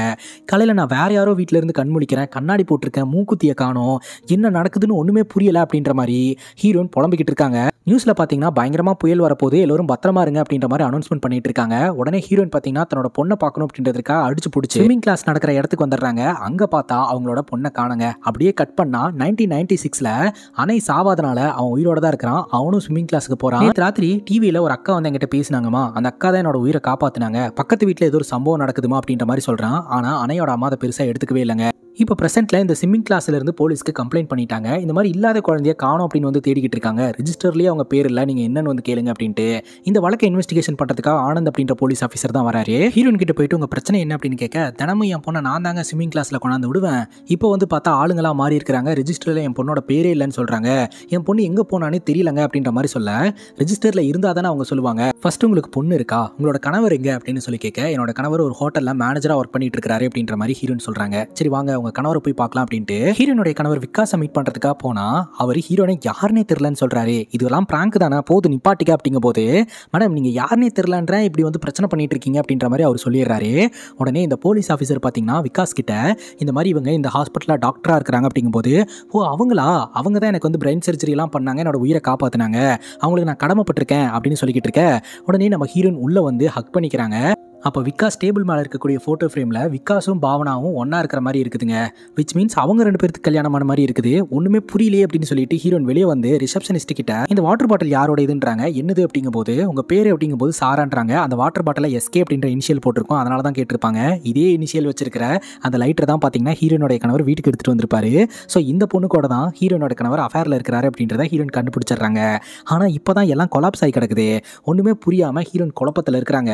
காலையில் நான் வேறு யாரோ வீட்டிலேருந்து கண் முழிக்கிறேன் கண்ணாடி போட்டிருக்கேன் மூக்கு ரேவதியை காணும் என்ன நடக்குதுன்னு ஒன்றுமே புரியலை அப்படின்ற மாதிரி ஹீரோயின் புலம்பிக்கிட்டு இருக்காங்க நியூஸில் பார்த்தீங்கன்னா பயங்கரமாக புயல் வரப்போது எல்லோரும் பத்திரமா இருங்க அப்படின்ற மாதிரி அனௌன்ஸ்மெண்ட் பண்ணிட்டு இருக்காங்க உடனே ஹீரோயின் பாத்தீங்கன்னா தன்னோட பொண்ணை பார்க்கணும் அப்படின்றதுக்காக அடிச்சு பிடிச்சி ஸ்விமிங் கிளாஸ் நடக்கிற இடத்துக்கு வந்துடுறாங்க அங்கே பார்த்தா அவங்களோட பொண்ணை காணுங்க அப்படியே கட் பண்ணால் நைன்டீன் நைன்டி சிக்ஸில் அணை சாவாதனால அவன் உயிரோட தான் இருக்கிறான் அவனும் ஸ்விமிங் கிளாஸுக்கு போறான் ராத்திரி டிவியில் ஒரு அக்கா வந்து என்கிட்ட பேசினாங்கம்மா அந்த அக்கா தான் என்னோட உயிரை காப்பாற்றினாங்க பக்கத்து வீட்டில் ஏதோ ஒரு சம்பவம் நடக்குதுமா அப்படின்ற மாதிரி சொல்கிறான் ஆனால் அணையோட அம்மா அதை பெருசாக எடுத்துக்கவே இல்லைங்க இப்போ ப்ரெசென்ட்டில் இந்த ஸ்விம்மிங் கிளாஸ்லேருந்து போலீஸ்க்கு கம்ப்ளைண்ட் பண்ணிட்டாங்க இந்த மாதிரி இல்லாத குழந்தைய காணும் அப்படின்னு வந்து தேடிக்கிட்டு இருக்காங்க ரிஜிஸ்டர்லேயே அவங்க பேர் இல்லை நீங்கள் என்னென்னு வந்து கேளுங்க அப்படின்ட்டு இந்த வழக்கை இன்வெஸ்டிகேஷன் பண்ணுறதுக்காக ஆனந்த் அப்படின்ற போலீஸ் ஆஃபீஸர் தான் வராரு ஹீரோயின் கிட்ட போயிட்டு உங்கள் பிரச்சனை என்ன அப்படின்னு கேட்க தினமும் என் பொண்ணை நான் தாங்க ஸ்விம்மிங் கிளாஸில் கொண்டாந்து விடுவேன் இப்போ வந்து பார்த்தா ஆளுங்களாக மாறி இருக்கிறாங்க ரிஜிஸ்டரில் என் பொண்ணோட பேரே இல்லைன்னு சொல்கிறாங்க என் பொண்ணு எங்கே போனானே தெரியலங்க அப்படின்ற மாதிரி சொல்ல ரிஜிஸ்டரில் இருந்தால் தானே அவங்க சொல்லுவாங்க ஃபர்ஸ்ட் உங்களுக்கு பொண்ணு இருக்கா உங்களோட கணவர் எங்கே அப்படின்னு சொல்லி கேட்க என்னோட கணவர் ஒரு ஹோட்டலில் மேனேஜராக ஒர்க் பண்ணிட்டு இருக்காரு அப்படின்ற மாதிரி ஹீரோன்னு சொல்கிறாங்க சரி வாங்க அவங்க அவங்க கணவரை போய் பார்க்கலாம் அப்படின்ட்டு ஹீரோனுடைய கணவர் விகாசை மீட் பண்ணுறதுக்காக போனால் அவர் ஹீரோனை யாருனே தெரிலன்னு சொல்றாரு இதெல்லாம் பிராங்க் தானே போது நிப்பாட்டிக்க அப்படிங்க போது மேடம் நீங்கள் யாருனே தெரிலன்ற இப்படி வந்து பிரச்சனை பண்ணிட்டு இருக்கீங்க அப்படின்ற மாதிரி அவர் சொல்லிடுறாரு உடனே இந்த போலீஸ் ஆஃபீஸர் பார்த்தீங்கன்னா விகாஸ் கிட்ட இந்த மாதிரி இவங்க இந்த ஹாஸ்பிட்டலில் டாக்டராக இருக்கிறாங்க அப்படிங்கும்போது ஓ அவங்களா அவங்க தான் எனக்கு வந்து பிரெயின் எல்லாம் பண்ணாங்க என்னோட உயிரை காப்பாத்தினாங்க அவங்களுக்கு நான் கடமைப்பட்டிருக்கேன் அப்படின்னு சொல்லிக்கிட்டு இருக்கேன் உடனே நம்ம ஹீரோயின் உள்ளே வந்து ஹக் பண்ணிக்கிறாங்க அப்போ விகாஸ் டேபிள் மேலே இருக்கக்கூடிய ஃபோட்டோ ஃப்ரேமில் விகாஸும் பாவனாவும் ஒன்றா இருக்கிற மாதிரி இருக்குதுங்க விச் மீன்ஸ் அவங்க ரெண்டு பேருக்கு கல்யாணமான மாதிரி இருக்குது ஒன்றுமே புரியலையே அப்படின்னு சொல்லிட்டு ஹீரோயின் வெளியே வந்து ரிசப்ஷனிஸ்ட் கிட்ட இந்த வாட்டர் பாட்டில் யாரோட இதுன்றாங்க என்னது அப்படிங்கும் போது உங்கள் பேர் அப்படிங்கும் போது சாரான்றாங்க அந்த வாட்டர் பாட்டில் எஸ்கே அப்படின்ற இனிஷியல் போட்டிருக்கோம் அதனால தான் கேட்டிருப்பாங்க இதே இனிஷியல் வச்சிருக்கிற அந்த லைட்டர் தான் பார்த்தீங்கன்னா ஹீரோனுடைய கணவர் வீட்டுக்கு எடுத்துகிட்டு வந்திருப்பாரு ஸோ இந்த பொண்ணு கூட தான் ஹீரோனோட கணவர் அஃபேரில் இருக்கிறாரு அப்படின்றத ஹீரோயின் கண்டுபிடிச்சிடுறாங்க ஆனால் இப்போ தான் எல்லாம் கொலாப்ஸ் ஆகி கிடக்குது ஒன்றுமே புரியாமல் ஹீரோயின் குழப்பத்தில் இருக்கிறாங்க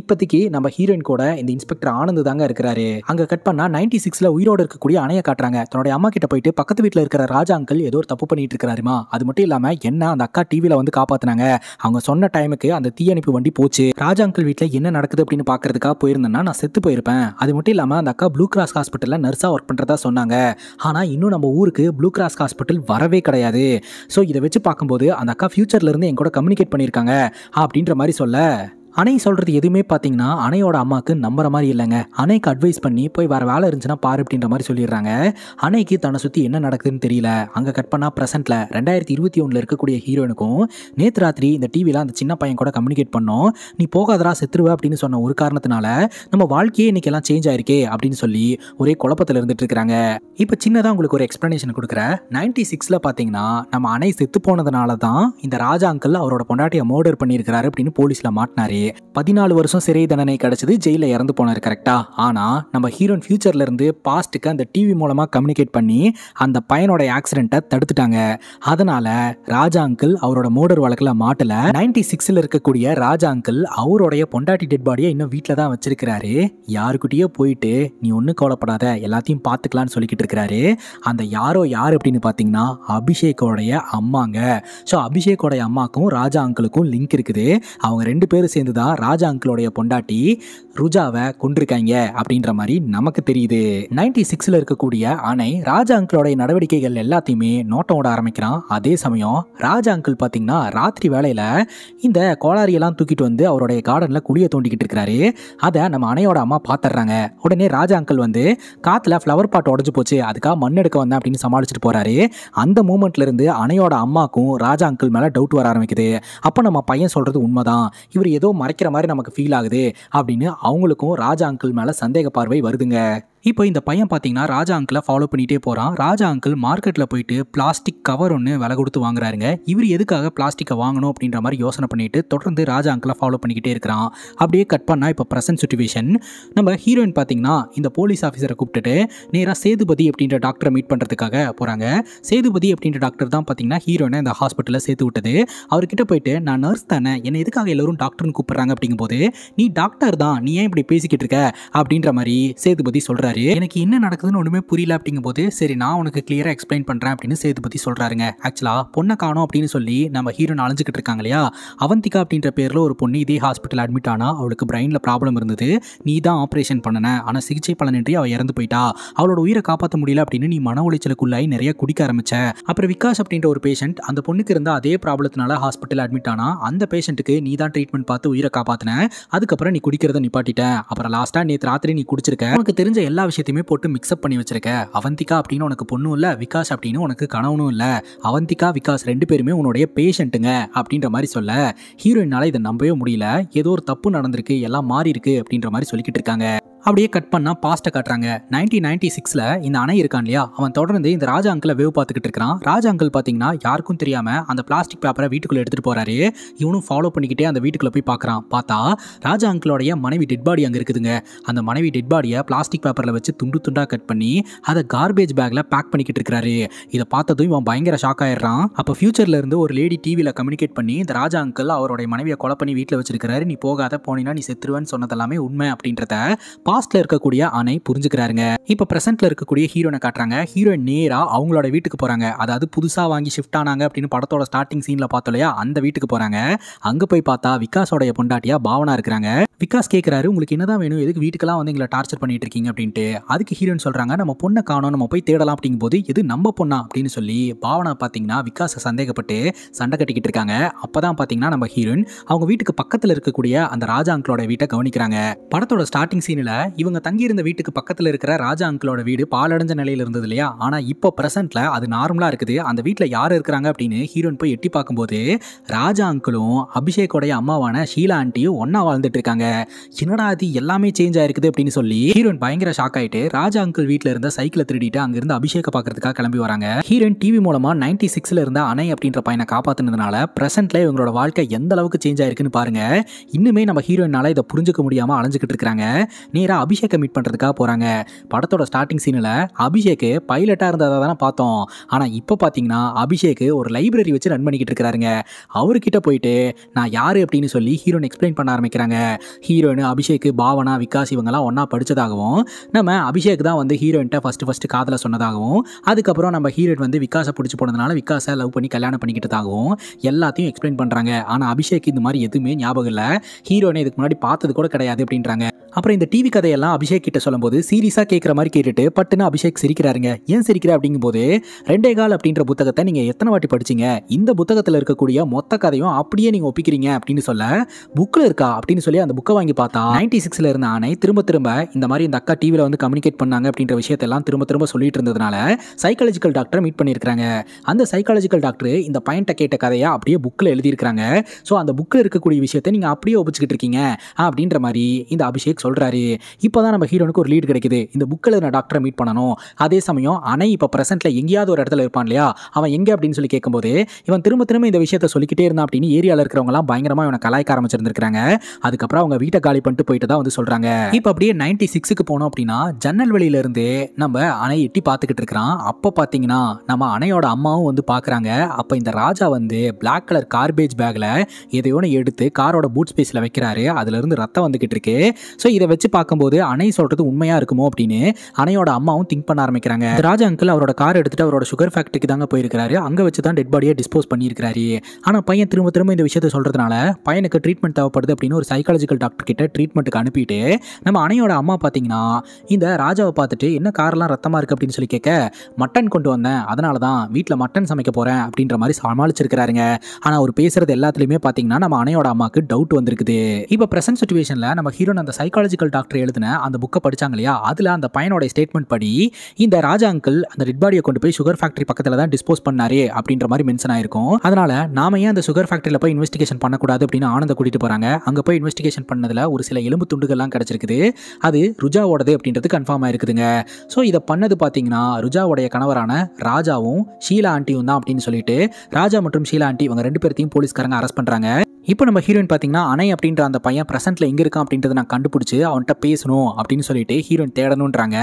இப்போதைக்கு இன்னைக்கு நம்ம ஹீரோயின் கூட இந்த இன்ஸ்பெக்டர் ஆனந்த் தாங்க இருக்கிறாரு அங்க கட் பண்ணா நைன்டி சிக்ஸ்ல உயிரோட இருக்கக்கூடிய அணையை காட்டுறாங்க தன்னுடைய அம்மா கிட்ட போயிட்டு பக்கத்து வீட்டுல இருக்கிற ராஜா அங்கிள் ஏதோ ஒரு தப்பு பண்ணிட்டு இருக்காருமா அது மட்டும் இல்லாம என்ன அந்த அக்கா டிவியில வந்து காப்பாத்தினாங்க அவங்க சொன்ன டைமுக்கு அந்த தீயணைப்பு வண்டி போச்சு ராஜா அங்கிள் வீட்டுல என்ன நடக்குது அப்படின்னு பாக்குறதுக்காக போயிருந்தேன்னா நான் செத்து போயிருப்பேன் அது மட்டும் இல்லாம அந்த அக்கா ப்ளூ கிராஸ் ஹாஸ்பிட்டல்ல நர்ஸா ஒர்க் பண்றதா சொன்னாங்க ஆனா இன்னும் நம்ம ஊருக்கு ப்ளூ கிராஸ் ஹாஸ்பிட்டல் வரவே கிடையாது ஸோ இதை வச்சு பார்க்கும்போது அந்த அக்கா ஃபியூச்சர்ல இருந்து என் கூட கம்யூனிகேட் பண்ணியிருக்காங்க அப்படின்ற மாதிரி சொல்ல அணை சொல்கிறது எதுவுமே பார்த்தீங்கன்னா அணையோட அம்மாவுக்கு நம்புற மாதிரி இல்லைங்க அணைக்கு அட்வைஸ் பண்ணி போய் வேறு வேலை இருந்துச்சுன்னா பாரு அப்படின்ற மாதிரி சொல்லிடுறாங்க அணைக்கு தன்னை சுற்றி என்ன நடக்குதுன்னு தெரியல அங்கே கட் பண்ணால் ப்ரெசென்ட்டில் ரெண்டாயிரத்தி இருபத்தி ஒன்றில் இருக்கக்கூடிய ஹீரோனுக்கும் நேற்று ராத்திரி இந்த டிவியில் அந்த சின்ன பையன் கூட கம்யூனிகேட் பண்ணோம் நீ போகாதரா செத்துருவ அப்படின்னு சொன்ன ஒரு காரணத்தினால நம்ம வாழ்க்கையே இன்னைக்கு எல்லாம் சேஞ்ச் ஆயிருக்கே அப்படின்னு சொல்லி ஒரே குழப்பத்தில் இருந்துட்டு இருக்காங்க இப்போ சின்னதாக உங்களுக்கு ஒரு எக்ஸ்பிளனேஷன் கொடுக்குற நைன்டி சிக்ஸில் பார்த்தீங்கன்னா நம்ம அணை செத்து போனதுனால தான் இந்த ராஜா அங்கிள் அவரோட பொண்டாட்டியை மோர்டர் பண்ணியிருக்கிறாரு அப்படின்னு போலீஸில் மாட்டினாரு பதினாலு வருஷம் சிறை தண்டனை கிடைச்சது ஜெயிலில் இறந்து போனார் கரெக்டா ஆனால் நம்ம ஹீரோன் ஃபியூச்சர்ல இருந்து பாஸ்ட்டுக்கு அந்த டிவி மூலமாக கம்யூனிகேட் பண்ணி அந்த பையனோட ஆக்சிடென்ட்டை தடுத்துட்டாங்க அதனால ராஜா அங்கிள் அவரோட மோடர் வழக்கில் மாட்டல நைன்டி சிக்ஸ்ல இருக்கக்கூடிய ராஜா அங்கிள் அவருடைய பொண்டாட்டி டெட் பாடியை இன்னும் வீட்டில் தான் வச்சிருக்கிறாரு யாருக்கிட்டேயோ போயிட்டு நீ ஒன்றும் கவலைப்படாத எல்லாத்தையும் பார்த்துக்கலாம்னு சொல்லிக்கிட்டு இருக்கிறாரு அந்த யாரோ யார் அப்படின்னு பார்த்தீங்கன்னா அபிஷேக்கோடைய அம்மாங்க ஸோ அபிஷேக்கோடைய அம்மாக்கும் ராஜா அங்கிளுக்கும் லிங்க் இருக்குது அவங்க ரெண்டு பேரும் சேர்ந்து சேர்ந்து தான் ராஜா அங்கிளோடைய பொண்டாட்டி ருஜாவை கொண்டிருக்காங்க அப்படின்ற மாதிரி நமக்கு தெரியுது நைன்டி சிக்ஸில் இருக்கக்கூடிய அணை ராஜா அங்கிளோடைய நடவடிக்கைகள் எல்லாத்தையுமே நோட்டம் ஓட ஆரம்பிக்கிறான் அதே சமயம் ராஜா அங்கிள் பார்த்தீங்கன்னா ராத்திரி வேலையில் இந்த கோளாரியெல்லாம் தூக்கிட்டு வந்து அவருடைய கார்டனில் குழியை தோண்டிக்கிட்டு இருக்கிறாரு அதை நம்ம அணையோட அம்மா பார்த்துடுறாங்க உடனே ராஜா அங்கிள் வந்து காற்றுல ஃப்ளவர் பாட் உடஞ்சி போச்சு அதுக்காக மண் எடுக்க வந்தேன் அப்படின்னு சமாளிச்சுட்டு போகிறாரு அந்த மூமெண்ட்லேருந்து அணையோட அம்மாக்கும் ராஜா அங்கிள் மேலே டவுட் வர ஆரம்பிக்குது அப்போ நம்ம பையன் சொல்கிறது உண்மைதான் இவர் ஏதோ மறைக்கிற மாதிரி நமக்கு ஃபீல் ஆகுது அப்படின்னு அவங்களுக்கும் ராஜா அங்கிள் மேலே சந்தேக பார்வை வருதுங்க இப்போ இந்த பையன் பார்த்தீங்கன்னா ராஜா அங்கிளை ஃபாலோ பண்ணிகிட்டே போகிறான் ராஜா அங்கிள் மார்க்கெட்டில் போயிட்டு பிளாஸ்டிக் கவர் ஒன்று விலை கொடுத்து வாங்குறாருங்க இவர் எதுக்காக பிளாஸ்டிக்கை வாங்கணும் அப்படின்ற மாதிரி யோசனை பண்ணிட்டு தொடர்ந்து ராஜா அங்கிளை ஃபாலோ பண்ணிக்கிட்டே இருக்கிறான் அப்படியே கட் பண்ணால் இப்போ ப்ரெசன்ட் சுச்சுவேஷன் நம்ம ஹீரோயின் பார்த்தீங்கன்னா இந்த போலீஸ் ஆஃபீஸரை கூப்பிட்டுட்டு நேராக சேதுபதி அப்படின்ற டாக்டரை மீட் பண்ணுறதுக்காக போகிறாங்க சேதுபதி அப்படின்ற டாக்டர் தான் பார்த்தீங்கன்னா ஹீரோயினை இந்த ஹாஸ்பிட்டலில் சேர்த்து விட்டது அவர்கிட்ட போயிட்டு நான் நர்ஸ் தானே என்னை எதுக்காக எல்லோரும் டாக்டர்னு கூப்பிட்றாங்க அப்படிங்கும்போது நீ டாக்டர் தான் நீ ஏன் இப்படி பேசிக்கிட்டு இருக்க அப்படின்ற மாதிரி சேதுபதி சொல்கிறாரு சொல்றாரு எனக்கு என்ன நடக்குதுன்னு ஒண்ணுமே புரியல அப்படிங்கும் போது சரி நான் உனக்கு கிளியரா எக்ஸ்பிளைன் பண்றேன் அப்படின்னு சேதுபதி சொல்றாருங்க ஆக்சுவலா பொண்ணை காணும் அப்படின்னு சொல்லி நம்ம ஹீரோன் அலைஞ்சிக்கிட்டு இருக்காங்க இல்லையா அவந்திகா அப்படின்ற பேர்ல ஒரு பொண்ணு இதே ஹாஸ்பிட்டல் அட்மிட் ஆனா அவளுக்கு பிரெயின்ல ப்ராப்ளம் இருந்தது நீ தான் ஆப்ரேஷன் பண்ணன ஆனா சிகிச்சை பலனின்றி அவள் இறந்து போயிட்டா அவளோட உயிரை காப்பாற்ற முடியல அப்படின்னு நீ மன உளைச்சலுக்குள்ளாய் நிறைய குடிக்க ஆரம்பிச்ச அப்புறம் விகாஷ் அப்படின்ற ஒரு பேஷண்ட் அந்த பொண்ணுக்கு இருந்த அதே ப்ராப்ளத்தினால ஹாஸ்பிட்டல் அட்மிட் ஆனா அந்த பேஷண்ட்டுக்கு நீ தான் ட்ரீட்மெண்ட் பார்த்து உயிரை காப்பாத்தின அதுக்கப்புறம் நீ குடிக்கிறத நிப்பாட்டிட்ட அப்புறம் லாஸ்டா நேற்று ராத்திரி நீ குடிச்சிருக்க உனக்கு தெரிஞ்ச எல்லா எல்லா விஷயத்தையுமே போட்டு மிக்ஸ்அப் பண்ணி வச்சிருக்க அவந்திகா அப்படின்னு உனக்கு பொண்ணும் இல்லை விகாஷ் அப்படின்னு உனக்கு கணவனும் இல்லை அவந்திகா விகாஷ் ரெண்டு பேருமே உன்னுடைய பேஷண்ட்டுங்க அப்படின்ற மாதிரி சொல்ல ஹீரோயினால் இதை நம்பவே முடியல ஏதோ ஒரு தப்பு நடந்திருக்கு எல்லாம் மாறி இருக்கு அப்படின்ற மாதிரி சொல்லிக்கிட்டு இருக்காங்க அப்படியே கட் பண்ணால் பாஸ்ட்டை காட்டுறாங்க நைன்டீன் நைன்டி சிக்ஸில் இந்த அணை இருக்கான் இல்லையா அவன் தொடர்ந்து இந்த ராஜா அங்கிளை வேவ் பார்த்துக்கிட்டு இருக்கிறான் ராஜா அங்கிள் பார்த்தீங்கன்னா யாருக்கும் தெரியாமல் அந்த பிளாஸ்டிக் பேப்பரை வீட்டுக்குள்ளே எடுத்துகிட்டு போகிறாரு இவனும் ஃபாலோ பண்ணிக்கிட்டே அந்த வீட்டுக்குள்ளே போய் பார்க்குறான் பார்த்தா ராஜா அங்கிளோடைய மனைவி டெட் பாடி அங்கே இருக்குதுங்க அந்த மனைவி டெட் பாடியை பிளாஸ்டிக் பேப்பரில் வச்சு துண்டு துண்டாக கட் பண்ணி அதை கார்பேஜ் பேக்கில் பேக் பண்ணிக்கிட்டு இருக்கிறாரு இதை பார்த்ததும் இவன் பயங்கர ஷாக் ஆயிடுறான் அப்போ ஃபியூச்சரில் இருந்து ஒரு லேடி டிவியில் கம்யூனிகேட் பண்ணி இந்த ராஜா அங்கிள் அவருடைய மனைவியை கொலை பண்ணி வீட்டில் வச்சிருக்கிறாரு நீ போகாத போனீங்கன்னா நீ செத்துருவேன்னு சொன்னதெல்லாமே உண்மை அப்படின்றத பா பாஸ்ட்ல இருக்கக்கூடிய அணை புரிஞ்சுக்கிறாருங்க இப்போ பிரசன்ட்ல இருக்கக்கூடிய ஹீரோனை காட்டுறாங்க ஹீரோயின் நேரா அவங்களோட வீட்டுக்கு போறாங்க அதாவது புதுசா வாங்கி ஷிஃப்ட் ஆனாங்க அப்படின்னு படத்தோட ஸ்டார்டிங் சீன்ல பார்த்தோம் இல்லையா அந்த வீட்டுக்கு போறாங்க அங்க போய் பார்த்தா விகாஸோடைய பொண்டாட்டியா பாவனா இருக்கிறாங்க விகாஸ் கேட்கிறாரு உங்களுக்கு என்னதான் வேணும் எதுக்கு வீட்டுக்கெல்லாம் வந்து எங்களை டார்ச்சர் பண்ணிட்டு இருக்கீங்க அப்படின்ட்டு அதுக்கு ஹீரோயின் சொல்றாங்க நம்ம பொண்ணை காணும் நம்ம போய் தேடலாம் அப்படிங்கும் போது இது நம்ம பொண்ணா அப்படின்னு சொல்லி பாவனா பார்த்தீங்கன்னா விகாஸை சந்தேகப்பட்டு சண்டை கட்டிக்கிட்டு இருக்காங்க அப்பதான் பார்த்தீங்கன்னா நம்ம ஹீரோயின் அவங்க வீட்டுக்கு பக்கத்தில் இருக்கக்கூடிய அந்த ராஜா அங்கிளோட வீட்டை கவனிக்கிறாங்க படத்தோட ஸ்டார்டிங் சீனில் இவங்க தங்கியிருந்த வீட்டுக்கு பக்கத்தில் இருக்கிற ராஜா அங்கிளோட வீடு பாலடைஞ்ச நிலையில் இருந்தது இல்லையா ஆனால் இப்போ ப்ரெசென்ட்ல அது நார்மலாக இருக்குது அந்த வீட்டில் யார் இருக்கிறாங்க அப்படின்னு ஹீரோயின் போய் எட்டி பார்க்கும்போது ராஜா அங்கிளும் அபிஷேக்கோடைய அம்மாவான ஷீலா ஆண்டியும் ஒன்றா வாழ்ந்துட்டு இருக்காங்க என்னடா அது எல்லாமே சேஞ்ச் ஆயிருக்குது அப்படின்னு சொல்லி ஹீரோயின் பயங்கர ஷாக் ஆகிட்டு ராஜா அங்கிள் வீட்டில் இருந்த சைக்கிளை திருடிட்டு அங்கிருந்து அபிஷேக பார்க்கறதுக்காக கிளம்பி வராங்க ஹீரோயின் டிவி மூலமாக நைன்டி சிக்ஸில் இருந்த அணை அப்படின்ற பையனை காப்பாற்றினதுனால ப்ரெசென்ட்ல இவங்களோட வாழ்க்கை எந்த அளவுக்கு சேஞ்ச் ஆயிருக்குன்னு பாருங்க இன்னுமே நம்ம ஹீரோயினால் இதை புரிஞ்சுக்க முடியாமல் அலைஞ்சிக்கிட்டு இருக்கிறாங்க நீ நேராக அபிஷேக்கை மீட் பண்ணுறதுக்காக போகிறாங்க படத்தோட ஸ்டார்டிங் சீனில் அபிஷேக் பைலட்டாக இருந்ததாக தானே பார்த்தோம் ஆனால் இப்போ பார்த்தீங்கன்னா அபிஷேக் ஒரு லைப்ரரி வச்சு ரன் பண்ணிக்கிட்டு இருக்கிறாருங்க அவர்கிட்ட போயிட்டு நான் யார் அப்படின்னு சொல்லி ஹீரோயின் எக்ஸ்பிளைன் பண்ண ஆரம்பிக்கிறாங்க ஹீரோயின் அபிஷேக் பாவனா விகாஸ் இவங்கெல்லாம் ஒன்றா படித்ததாகவும் நம்ம அபிஷேக் தான் வந்து ஹீரோயின்ட்ட ஃபஸ்ட்டு ஃபஸ்ட்டு காதில் சொன்னதாகவும் அதுக்கப்புறம் நம்ம ஹீரோயின் வந்து விகாசை பிடிச்சி போனதுனால விகாசை லவ் பண்ணி கல்யாணம் பண்ணிக்கிட்டதாகவும் எல்லாத்தையும் எக்ஸ்பிளைன் பண்ணுறாங்க ஆனால் அபிஷேக் இந்த மாதிரி எதுவுமே ஞாபகம் இல்லை ஹீரோயினை இதுக்கு முன்னாடி பார்த்தது கூட கிடையாது அப்படின்றாங்க அப்புறம் இந்த டிவி கதையெல்லாம் அபிஷேக் கிட்ட சொல்லும்போது சீரியஸாக கேட்குற மாதிரி கேட்டுட்டு பட்டுன்னு அபிஷேக் சிரிக்கிறாருங்க ஏன் சிரிக்கிற அப்படிங்கும்போது ரெண்டே கால் அப்படின்ற புத்தகத்தை நீங்கள் எத்தனை வாட்டி படிச்சிங்க இந்த புத்தகத்தில் இருக்கக்கூடிய மொத்த கதையும் அப்படியே நீங்கள் ஒப்பிக்கிறீங்க அப்படின்னு சொல்ல புக்கில் இருக்கா அப்படின்னு சொல்லி அந்த புக்கை வாங்கி பார்த்தா நைன்டி சிக்ஸில் இருந்த ஆணை திரும்ப திரும்ப இந்த மாதிரி இந்த அக்கா டிவியில் வந்து கம்யூனிகேட் பண்ணாங்க அப்படின்ற விஷயத்தெல்லாம் திரும்ப திரும்ப சொல்லிட்டு இருந்ததுனால சைக்காலஜிக்கல் டாக்டரை மீட் பண்ணியிருக்காங்க அந்த சைக்காலஜிக்கல் டாக்டர் இந்த பையன்ட்ட கேட்ட கதையை அப்படியே புக்கில் எழுதியிருக்காங்க ஸோ அந்த புக்கில் இருக்கக்கூடிய விஷயத்தை நீங்கள் அப்படியே ஒப்பிச்சுக்கிட்டு இருக்கீங்க அப்படின்ற மாதிரி இந்த அபிஷேக் நம்மளுக்கு சொல்கிறாரு இப்போ தான் நம்ம ஹீரோனுக்கு ஒரு லீடு கிடைக்குது இந்த புக்கில் நான் டாக்டரை மீட் பண்ணணும் அதே சமயம் அணை இப்போ ப்ரெசென்ட்டில் எங்கேயாவது ஒரு இடத்துல இருப்பான் இல்லையா அவன் எங்கே அப்படின்னு சொல்லி கேட்கும்போது இவன் திரும்ப திரும்ப இந்த விஷயத்த சொல்லிக்கிட்டே இருந்தான் அப்படின்னு ஏரியாவில் இருக்கிறவங்களாம் பயங்கரமாக இவனை கலாய்க்க ஆரம்பிச்சிருந்திருக்காங்க அதுக்கப்புறம் அவங்க வீட்டை காலி பண்ணிட்டு போயிட்டு தான் வந்து சொல்கிறாங்க இப்போ அப்படியே நைன்டி சிக்ஸுக்கு போனோம் அப்படின்னா ஜன்னல் வெளியிலேருந்து நம்ம அணை எட்டி பார்த்துக்கிட்டு இருக்கிறான் அப்போ பார்த்தீங்கன்னா நம்ம அணையோட அம்மாவும் வந்து பார்க்குறாங்க அப்போ இந்த ராஜா வந்து பிளாக் கலர் கார்பேஜ் பேக்கில் எதையோன்னு எடுத்து காரோட பூட் ஸ்பேஸில் வைக்கிறாரு அதுலேருந்து ரத்தம் வந்துக்கிட்டு இருக்கு ஸோ இதை வச்சு பார்க்கும்போது அணை சொல்றது உண்மையா இருக்குமோ அப்படின்னு அணையோட அம்மாவும் திங்க் பண்ண ஆரம்பிக்கிறாங்க ராஜா அங்கிள் அவரோட கார் எடுத்துட்டு அவரோட சுகர் ஃபேக்ட்ரிக்கு தாங்க போயிருக்காரு அங்கே வச்சு தான் டெட் பாடியை டிஸ்போஸ் பண்ணியிருக்காரு ஆனால் பையன் திரும்ப திரும்ப இந்த விஷயத்தை சொல்றதுனால பையனுக்கு ட்ரீட்மெண்ட் தேவைப்படுது அப்படின்னு ஒரு சைக்காலஜிக்கல் டாக்டர் கிட்ட ட்ரீட்மெண்ட்டுக்கு அனுப்பிட்டு நம்ம அணையோட அம்மா பார்த்தீங்கன்னா இந்த ராஜாவை பார்த்துட்டு என்ன கார்லாம் ரத்தமாக இருக்கு அப்படின்னு சொல்லி கேட்க மட்டன் கொண்டு வந்தேன் அதனால தான் வீட்டில் மட்டன் சமைக்க போறேன் அப்படின்ற மாதிரி சமாளிச்சிருக்கிறாருங்க ஆனால் அவர் பேசுறது எல்லாத்துலேயுமே பார்த்தீங்கன்னா நம்ம அணையோட அம்மாவுக்கு டவுட் வந்திருக்குது இப்போ பிரசன்ட் சுச்சுவேஷன்ல நம்ம ஹீரோன் அந்த சைக்காலஜி சைக்காலஜிக்கல் டாக்டர் எழுதின அந்த புக்கை படித்தாங்க இல்லையா அதில் அந்த பையனோட ஸ்டேட்மெண்ட் படி இந்த ராஜா அங்கிள் அந்த ரெட் பாடியை கொண்டு போய் சுகர் ஃபேக்ட்ரி பக்கத்தில் தான் டிஸ்போஸ் பண்ணாரே அப்படின்ற மாதிரி மென்ஷன் ஆயிருக்கும் அதனால் நாம ஏன் அந்த சுகர் ஃபேக்ட்ரியில் போய் இன்வெஸ்டிகேஷன் பண்ணக்கூடாது அப்படின்னு ஆனந்த கூட்டிகிட்டு போகிறாங்க அங்கே போய் இன்வெஸ்டிகேஷன் பண்ணதில் ஒரு சில எலும்பு துண்டுகள்லாம் கிடச்சிருக்குது அது ருஜாவோடது அப்படின்றது கன்ஃபார்ம் ஆயிருக்குதுங்க ஸோ இதை பண்ணது பார்த்தீங்கன்னா ருஜாவுடைய கணவரான ராஜாவும் ஷீலா ஆண்டியும் தான் அப்படின்னு சொல்லிட்டு ராஜா மற்றும் ஷீலா ஆண்டி இவங்க ரெண்டு பேர்த்தையும் போலீஸ்காரங்க அரெஸ்ட் பண்ணுறாங்க இப்போ நம்ம ஹீரோயின் பார்த்தீங்கன்னா அணை அப்படின்ற அந்த பையன் ப்ரெசென்ட்டில் எங்கே இருக்கான் அப்படின்றத நான் கண்டுபிடிச்சி அவன்கிட்ட பேசணும் அப்படின்னு சொல்லிட்டு ஹீரோயின் தேடணுன்றாங்க